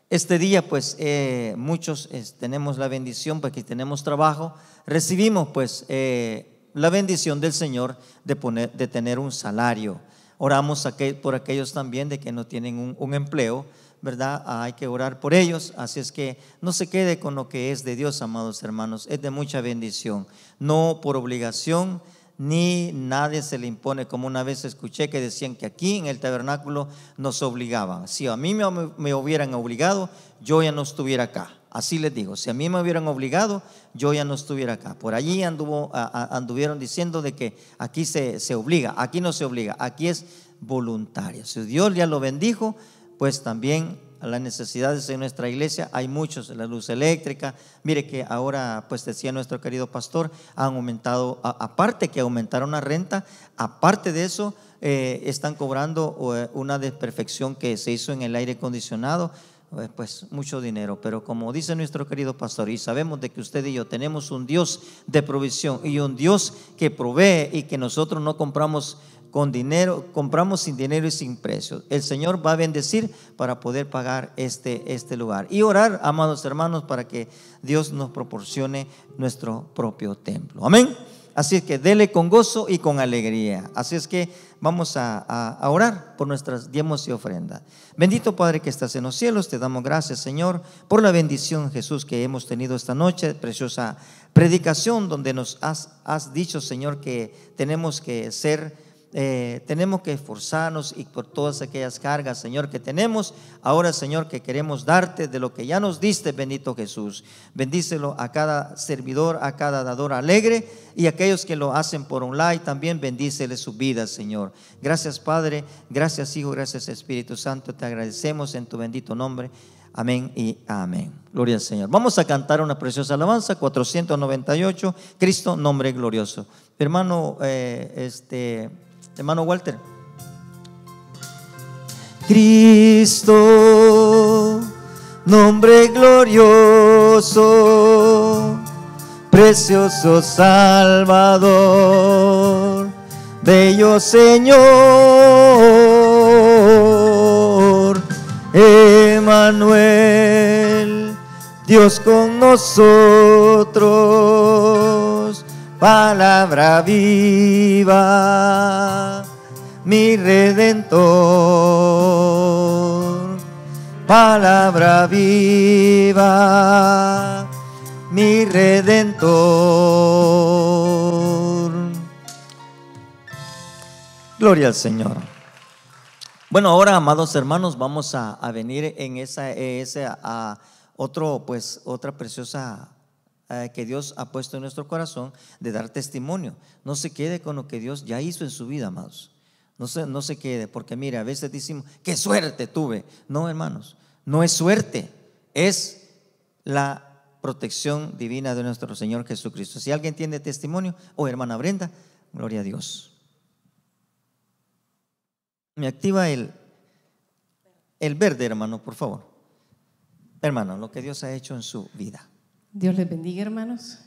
este día, pues, eh, muchos tenemos la bendición, porque pues, tenemos trabajo, recibimos, pues, eh, la bendición del Señor de, poner, de tener un salario. Oramos por aquellos también de que no tienen un, empleo, ¿verdad? Ah, hay que orar por ellos, así es que no se quede con lo que es de Dios, amados hermanos, es de mucha bendición, no por obligación, ni nadie se le impone, como una vez escuché que decían que aquí en el tabernáculo nos obligaban. Si a mí me, hubieran obligado, yo ya no estuviera acá. Así les digo, si a mí me hubieran obligado, yo ya no estuviera acá. Por allí anduvo, anduvieron diciendo de que aquí se, se obliga, aquí no se obliga, aquí es voluntario. Si Dios ya lo bendijo, pues también las necesidades de nuestra iglesia. Hay muchos, la luz eléctrica. Mire que ahora, pues decía nuestro querido pastor, han aumentado, aparte que aumentaron la renta, aparte de eso, eh, están cobrando eh, una desperfección que se hizo en el aire acondicionado. Eh, pues mucho dinero, pero como dice nuestro querido pastor, y sabemos de que usted y yo tenemos un Dios de provisión y un Dios que provee y que nosotros no compramos con dinero, compramos sin dinero y sin precios, El Señor va a bendecir para poder pagar este, este lugar. Y orar, amados hermanos, para que Dios nos proporcione nuestro propio templo. Amén. Así es que dele con gozo y con alegría. Así es que vamos a, orar por nuestras diemos y ofrendas. Bendito Padre que estás en los cielos, te damos gracias Señor por la bendición Jesús que hemos tenido esta noche, preciosa predicación donde nos has, has dicho Señor que tenemos que ser eh, tenemos que esforzarnos y por todas aquellas cargas, Señor, que tenemos. Ahora, Señor, que queremos darte de lo que ya nos diste, bendito Jesús. Bendícelo a cada servidor, a cada dador alegre y aquellos que lo hacen por online, también bendícele su vida, Señor. Gracias, Padre. Gracias, Hijo. Gracias, Espíritu Santo. Te agradecemos en tu bendito nombre. Amén y amén. Gloria al Señor. Vamos a cantar una preciosa alabanza, 498, Cristo, nombre glorioso. Hermano, eh, este... Hermano Walter. Cristo, nombre glorioso, precioso Salvador, bello Señor, Emanuel, Dios con nosotros palabra viva, mi redentor, palabra viva, mi redentor. Gloria al Señor. Bueno, ahora, amados hermanos, vamos a, venir en esa, a otro, pues, otra preciosa eh, que Dios ha puesto en nuestro corazón de dar testimonio. No se quede con lo que Dios ya hizo en su vida, amados. No se, no se quede, porque mire, a veces decimos, qué suerte tuve. No, hermanos, no es suerte, es la protección divina de nuestro Señor Jesucristo. Si alguien tiene testimonio, o oh, hermana Brenda, gloria a Dios. Me activa el, el verde, hermano, por favor. Hermano, lo que Dios ha hecho en su vida. Dios les bendiga, hermanos.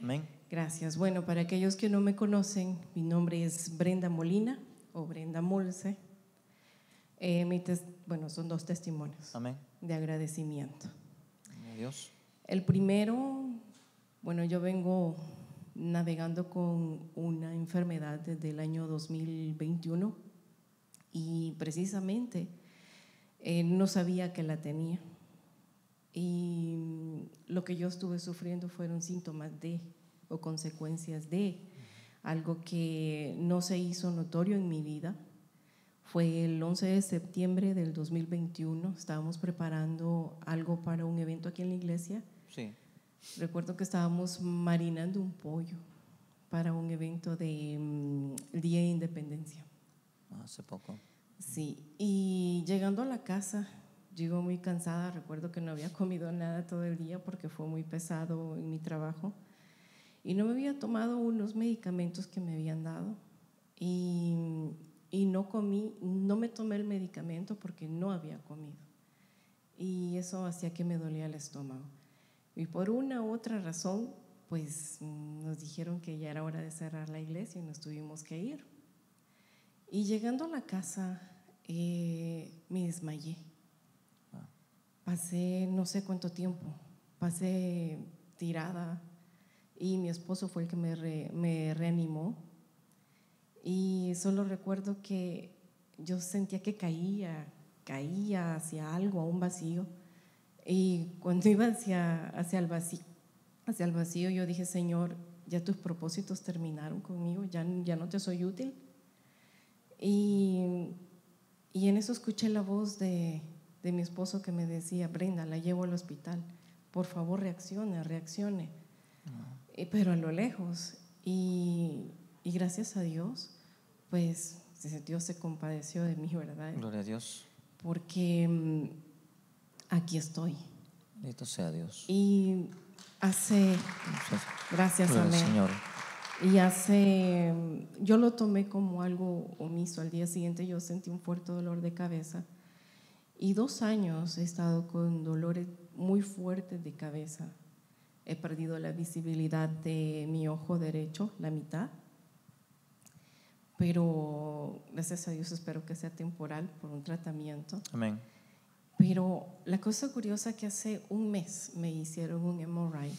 Amén. Gracias. Bueno, para aquellos que no me conocen, mi nombre es Brenda Molina o Brenda Molse. Eh, bueno, son dos testimonios de agradecimiento. Amén, Dios. El primero, bueno, yo vengo navegando con una enfermedad desde el año 2021 y precisamente eh, no sabía que la tenía y lo que yo estuve sufriendo fueron síntomas de o consecuencias de algo que no se hizo notorio en mi vida. Fue el 11 de septiembre del 2021, estábamos preparando algo para un evento aquí en la iglesia. Sí. Recuerdo que estábamos marinando un pollo para un evento de mm, Día de Independencia. Ah, hace poco. Sí, y llegando a la casa, llego muy cansada, recuerdo que no había comido nada todo el día porque fue muy pesado en mi trabajo y no me había tomado unos medicamentos que me habían dado y, no comí, no me tomé el medicamento porque no había comido y eso hacía que me dolía el estómago. Y por una u otra razón, pues nos dijeron que ya era hora de cerrar la iglesia y nos tuvimos que ir. Y llegando a la casa, eh, me desmayé pasé no sé cuánto tiempo, pasé tirada y mi esposo fue el que me, reanimó. Y solo recuerdo que yo sentía que caía, caía hacia algo, a un vacío. Y cuando iba hacia, hacia, el vacío, hacia el vacío, yo dije, Señor, ya tus propósitos terminaron conmigo, ya, ya no te soy útil. y en eso escuché la voz de, de mi esposo que me decía, Brenda, la llevo al hospital, por favor reaccione, reaccione. Ah. Pero a lo lejos. Y, gracias a Dios, pues Dios se compadeció de mí, ¿verdad? Gloria a Dios. Porque mm, aquí estoy. Bendito sea Dios. Y hace... Gracias, a Señor. Y hace... Mm, yo lo tomé como algo omiso. Al día siguiente yo sentí un fuerte dolor de cabeza y dos años he estado con dolores muy fuertes de cabeza. He perdido la visibilidad de mi ojo derecho, la mitad. Pero gracias a Dios espero que sea temporal por un tratamiento. Amén. Pero la cosa curiosa es que hace un mes me hicieron un MRI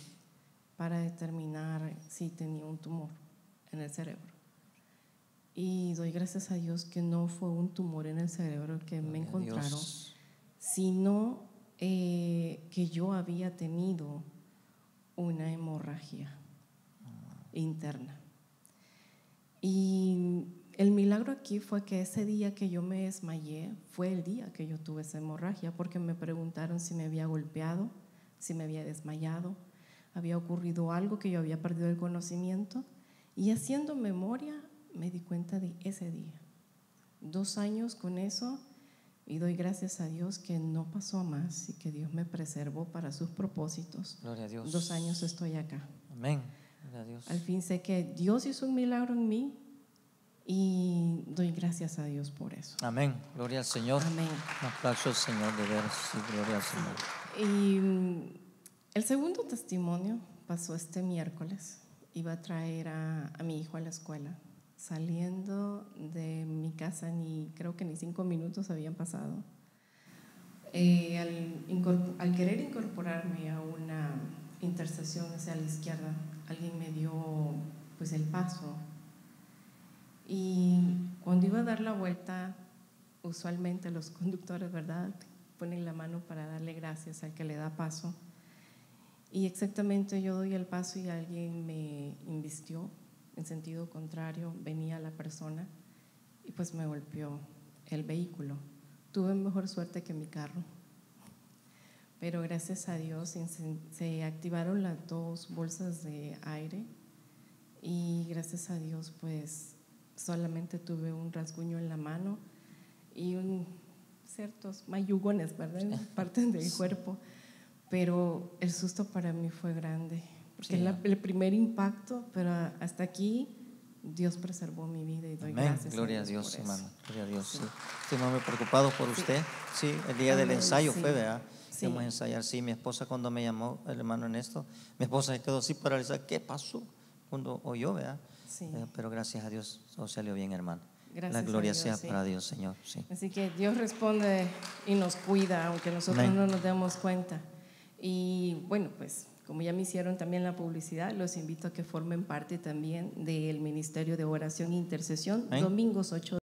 para determinar si tenía un tumor en el cerebro y doy gracias a Dios que no fue un tumor en el cerebro que me encontraron, sino eh, que yo había tenido una hemorragia interna. Y el milagro aquí fue que ese día que yo me desmayé fue el día que yo tuve esa hemorragia, porque me preguntaron si me había golpeado, si me había desmayado, había ocurrido algo que yo había perdido el conocimiento. Y haciendo memoria, me di cuenta de ese día. Dos años con eso y doy gracias a Dios que no pasó más y que Dios me preservó para sus propósitos. Gloria a Dios. Dos años estoy acá. Amén. Gloria a Dios. Al fin sé que Dios hizo un milagro en mí y doy gracias a Dios por eso. Amén. Gloria al Señor. Amén. Señor de veras. gloria al Señor. Y mm, el segundo testimonio pasó este miércoles. Iba a traer a mi hijo a la escuela saliendo de mi casa ni creo que ni cinco minutos habían pasado. Eh, al, al, querer incorporarme a una intersección hacia la izquierda, alguien me dio pues el paso. Y cuando iba a dar la vuelta, usualmente los conductores, ¿verdad?, ponen la mano para darle gracias al que le da paso. Y exactamente yo doy el paso y alguien me invistió en sentido contrario venía la persona y pues me golpeó el vehículo. Tuve mejor suerte que mi carro, pero gracias a Dios se activaron las dos bolsas de aire y gracias a Dios pues solamente tuve un rasguño en la mano y un, ciertos mayugones, ¿verdad? En partes del cuerpo, pero el susto para mí fue grande porque es el primer impacto, pero hasta aquí Dios preservó mi vida y doy gracias. Gloria a Dios, hermano. Gloria a Dios. Sí. Sí. preocupado por usted. Sí, el día del ensayo fue, ¿verdad? Vamos a ensayar. Sí, mi esposa cuando me llamó, el hermano Ernesto, mi esposa se quedó así paralizada. ¿Qué pasó? Cuando oyó, ¿verdad? Sí. Eh, pero gracias a Dios, todo salió bien, hermano. Gracias la gloria sea para Dios, Señor. Así que Dios responde y nos cuida, aunque nosotros no nos demos cuenta. Y bueno, pues como ya me hicieron también la publicidad, los invito a que formen parte también del Ministerio de Oración e Intercesión, domingos 8